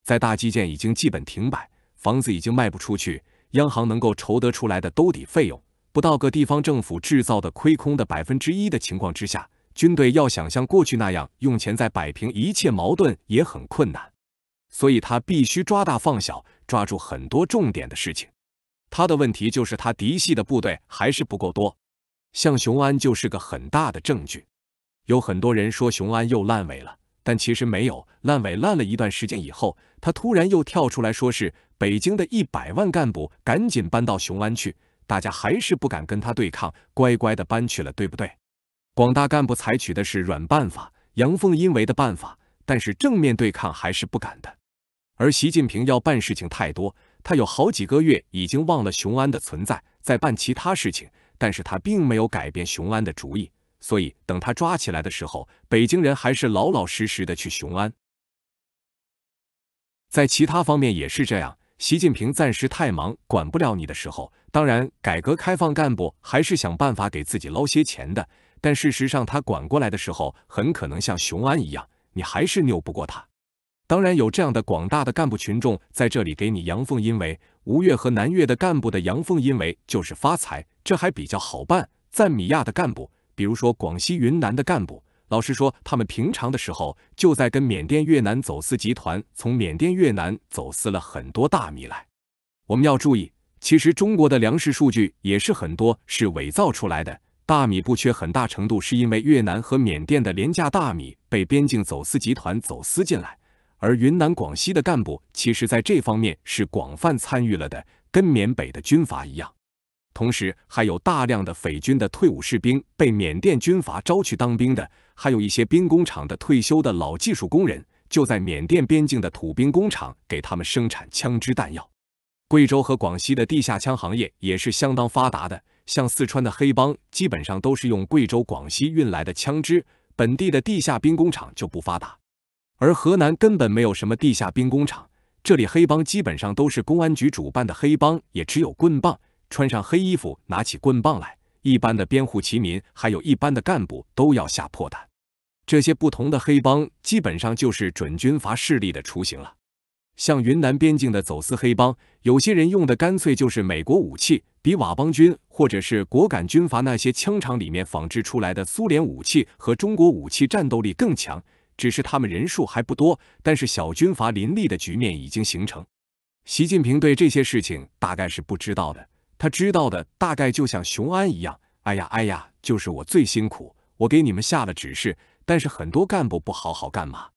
在大基建已经基本停摆，房子已经卖不出去，央行能够筹得出来的兜底费用。不到个地方政府制造的亏空的百分之一的情况之下，军队要想像过去那样用钱在摆平一切矛盾也很困难，所以他必须抓大放小，抓住很多重点的事情。他的问题就是他嫡系的部队还是不够多，像雄安就是个很大的证据。有很多人说雄安又烂尾了，但其实没有烂尾，烂了一段时间以后，他突然又跳出来说是北京的一百万干部赶紧搬到雄安去。大家还是不敢跟他对抗，乖乖的搬去了，对不对？广大干部采取的是软办法、阳奉阴违的办法，但是正面对抗还是不敢的。而习近平要办事情太多，他有好几个月已经忘了雄安的存在，在办其他事情，但是他并没有改变雄安的主意，所以等他抓起来的时候，北京人还是老老实实的去雄安。在其他方面也是这样。习近平暂时太忙，管不了你的时候，当然改革开放干部还是想办法给自己捞些钱的。但事实上，他管过来的时候，很可能像雄安一样，你还是拗不过他。当然有这样的广大的干部群众在这里给你阳奉阴违，吴越和南越的干部的阳奉阴违就是发财，这还比较好办。赞米亚的干部，比如说广西、云南的干部。老实说，他们平常的时候就在跟缅甸、越南走私集团从缅甸、越南走私了很多大米来。我们要注意，其实中国的粮食数据也是很多是伪造出来的。大米不缺，很大程度是因为越南和缅甸的廉价大米被边境走私集团走私进来，而云南、广西的干部其实在这方面是广泛参与了的，跟缅北的军阀一样。同时还有大量的匪军的退伍士兵被缅甸军阀招去当兵的，还有一些兵工厂的退休的老技术工人就在缅甸边境的土兵工厂给他们生产枪支弹药。贵州和广西的地下枪行业也是相当发达的，像四川的黑帮基本上都是用贵州、广西运来的枪支，本地的地下兵工厂就不发达。而河南根本没有什么地下兵工厂，这里黑帮基本上都是公安局主办的，黑帮也只有棍棒。穿上黑衣服，拿起棍棒来，一般的边户齐民，还有一般的干部都要吓破胆。这些不同的黑帮，基本上就是准军阀势力的雏形了。像云南边境的走私黑帮，有些人用的干脆就是美国武器，比佤邦军或者是果敢军阀那些枪厂里面仿制出来的苏联武器和中国武器战斗力更强。只是他们人数还不多，但是小军阀林立的局面已经形成。习近平对这些事情大概是不知道的。他知道的大概就像雄安一样，哎呀哎呀，就是我最辛苦，我给你们下了指示，但是很多干部不好好干嘛。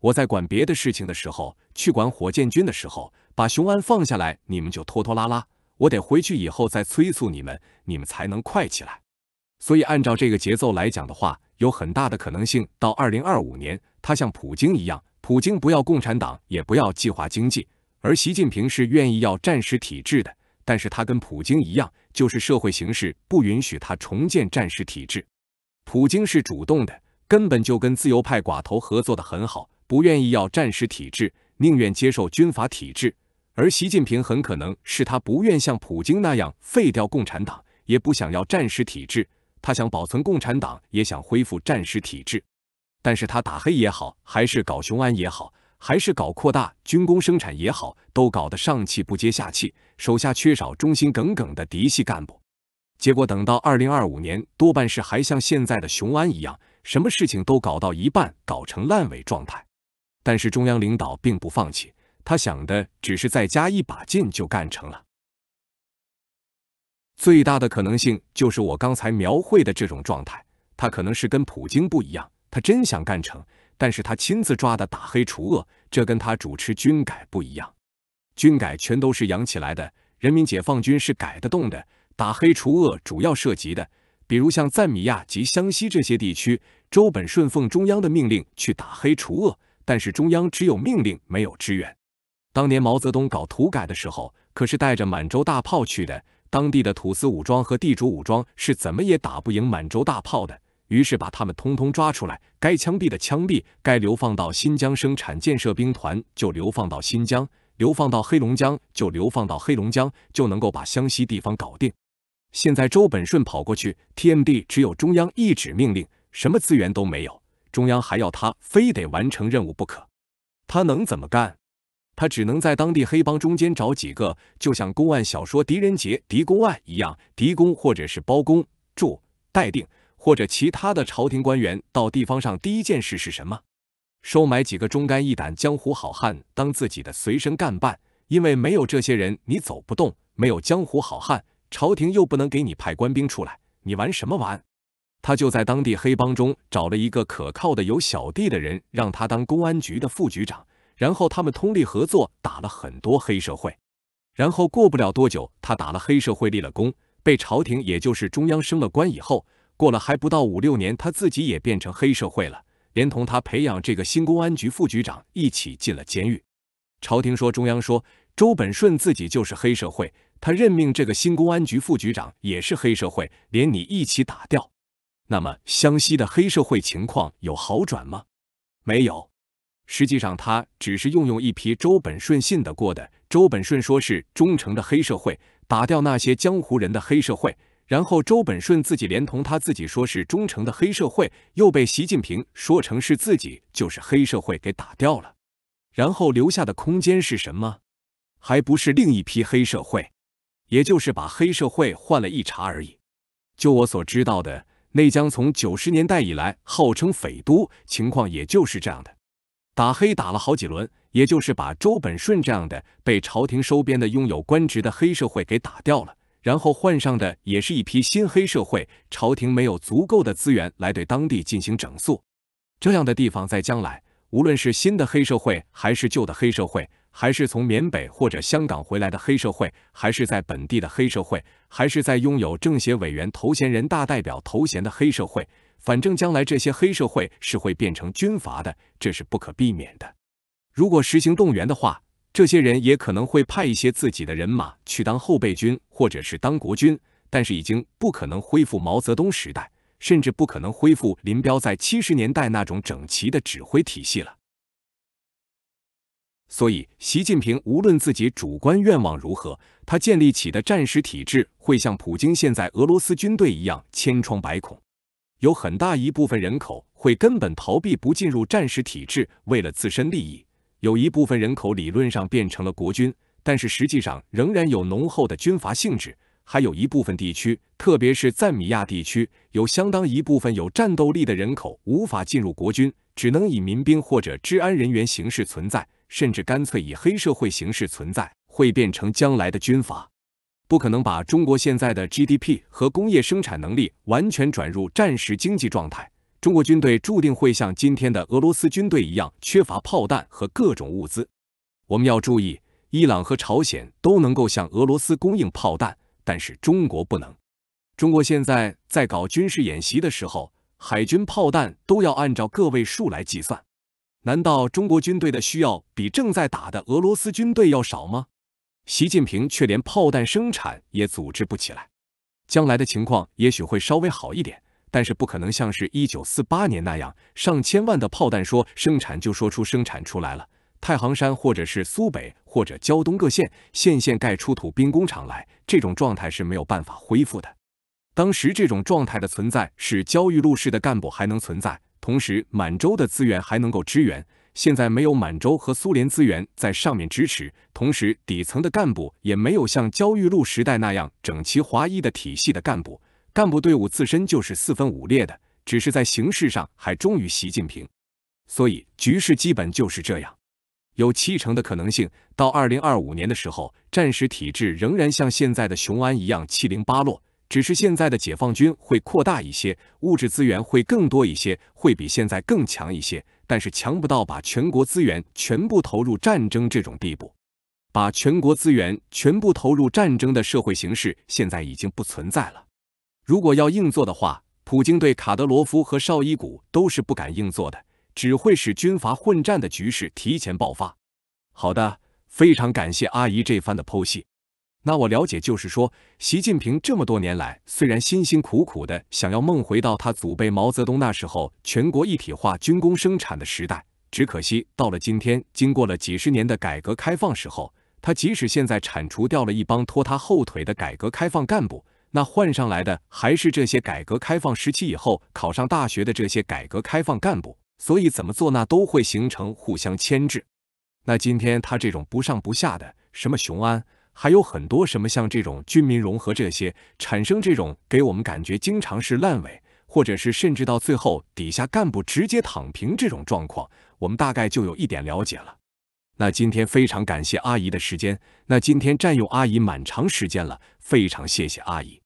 我在管别的事情的时候，去管火箭军的时候，把雄安放下来，你们就拖拖拉拉。我得回去以后再催促你们，你们才能快起来。所以按照这个节奏来讲的话，有很大的可能性到二零二五年，他像普京一样，普京不要共产党，也不要计划经济，而习近平是愿意要战时体制的。但是他跟普京一样，就是社会形势不允许他重建战时体制。普京是主动的，根本就跟自由派寡头合作的很好，不愿意要战时体制，宁愿接受军阀体制。而习近平很可能是他不愿像普京那样废掉共产党，也不想要战时体制，他想保存共产党，也想恢复战时体制。但是他打黑也好，还是搞雄安也好。还是搞扩大军工生产也好，都搞得上气不接下气，手下缺少忠心耿耿的嫡系干部。结果等到二零二五年，多半是还像现在的雄安一样，什么事情都搞到一半，搞成烂尾状态。但是中央领导并不放弃，他想的只是再加一把劲就干成了。最大的可能性就是我刚才描绘的这种状态。他可能是跟普京不一样，他真想干成。但是他亲自抓的打黑除恶，这跟他主持军改不一样。军改全都是养起来的，人民解放军是改得动的。打黑除恶主要涉及的，比如像赞米亚及湘西这些地区，周本顺奉中央的命令去打黑除恶，但是中央只有命令没有支援。当年毛泽东搞土改的时候，可是带着满洲大炮去的，当地的土司武装和地主武装是怎么也打不赢满洲大炮的。于是把他们通通抓出来，该枪毙的枪毙，该流放到新疆生产建设兵团就流放到新疆，流放到黑龙江就流放到黑龙江，就能够把湘西地方搞定。现在周本顺跑过去，TMD 只有中央一纸命令，什么资源都没有，中央还要他非得完成任务不可，他能怎么干？他只能在当地黑帮中间找几个，就像公案小说《狄仁杰·狄公案》一样，狄公或者是包公，住待定。或者其他的朝廷官员到地方上，第一件事是什么？收买几个忠肝义胆江湖好汉当自己的随身干伴，因为没有这些人你走不动，没有江湖好汉，朝廷又不能给你派官兵出来，你玩什么玩？他就在当地黑帮中找了一个可靠的有小弟的人，让他当公安局的副局长，然后他们通力合作打了很多黑社会，然后过不了多久，他打了黑社会立了功，被朝廷也就是中央升了官以后。过了还不到五六年，他自己也变成黑社会了，连同他培养这个新公安局副局长一起进了监狱。朝廷说，中央说，周本顺自己就是黑社会，他任命这个新公安局副局长也是黑社会，连你一起打掉。那么，湘西的黑社会情况有好转吗？没有。实际上，他只是用用一批周本顺信得过的。周本顺说是忠诚的黑社会，打掉那些江湖人的黑社会。然后周本顺自己连同他自己说是忠诚的黑社会，又被习近平说成是自己就是黑社会给打掉了，然后留下的空间是什么？还不是另一批黑社会，也就是把黑社会换了一茬而已。就我所知道的，内江从九十年代以来号称匪都，情况也就是这样的。打黑打了好几轮，也就是把周本顺这样的被朝廷收编的拥有官职的黑社会给打掉了。然后换上的也是一批新黑社会，朝廷没有足够的资源来对当地进行整肃。这样的地方在将来，无论是新的黑社会，还是旧的黑社会，还是从缅北或者香港回来的黑社会，还是在本地的黑社会，还是在拥有政协委员头衔、人大代表头衔的黑社会，反正将来这些黑社会是会变成军阀的，这是不可避免的。如果实行动员的话。这些人也可能会派一些自己的人马去当后备军，或者是当国军，但是已经不可能恢复毛泽东时代，甚至不可能恢复林彪在七十年代那种整齐的指挥体系了。所以，习近平无论自己主观愿望如何，他建立起的战时体制会像普京现在俄罗斯军队一样千疮百孔，有很大一部分人口会根本逃避不进入战时体制，为了自身利益。有一部分人口理论上变成了国军，但是实际上仍然有浓厚的军阀性质。还有一部分地区，特别是赞米亚地区，有相当一部分有战斗力的人口无法进入国军，只能以民兵或者治安人员形式存在，甚至干脆以黑社会形式存在，会变成将来的军阀。不可能把中国现在的 GDP 和工业生产能力完全转入战时经济状态。中国军队注定会像今天的俄罗斯军队一样，缺乏炮弹和各种物资。我们要注意，伊朗和朝鲜都能够向俄罗斯供应炮弹，但是中国不能。中国现在在搞军事演习的时候，海军炮弹都要按照个位数来计算。难道中国军队的需要比正在打的俄罗斯军队要少吗？习近平却连炮弹生产也组织不起来。将来的情况也许会稍微好一点。但是不可能像是一九四八年那样上千万的炮弹，说生产就说出生产出来了。太行山，或者是苏北，或者胶东各县，县县盖出土兵工厂来，这种状态是没有办法恢复的。当时这种状态的存在，是焦裕禄式的干部还能存在，同时满洲的资源还能够支援。现在没有满洲和苏联资源在上面支持，同时底层的干部也没有像焦裕禄时代那样整齐划一的体系的干部。干部队伍自身就是四分五裂的，只是在形式上还忠于习近平，所以局势基本就是这样。有七成的可能性，到二零二五年的时候，战时体制仍然像现在的雄安一样七零八落。只是现在的解放军会扩大一些，物质资源会更多一些，会比现在更强一些。但是强不到把全国资源全部投入战争这种地步。把全国资源全部投入战争的社会形势现在已经不存在了。如果要硬做的话，普京对卡德罗夫和绍伊古都是不敢硬做的，只会使军阀混战的局势提前爆发。好的，非常感谢阿姨这番的剖析。那我了解，就是说，习近平这么多年来，虽然辛辛苦苦的想要梦回到他祖辈毛泽东那时候全国一体化军工生产的时代，只可惜到了今天，经过了几十年的改革开放时候，他即使现在铲除掉了一帮拖他后腿的改革开放干部。那换上来的还是这些改革开放时期以后考上大学的这些改革开放干部，所以怎么做那都会形成互相牵制。那今天他这种不上不下的，什么雄安，还有很多什么像这种军民融合这些，产生这种给我们感觉经常是烂尾，或者是甚至到最后底下干部直接躺平这种状况，我们大概就有一点了解了。那今天非常感谢阿姨的时间，那今天占用阿姨蛮长时间了，非常谢谢阿姨。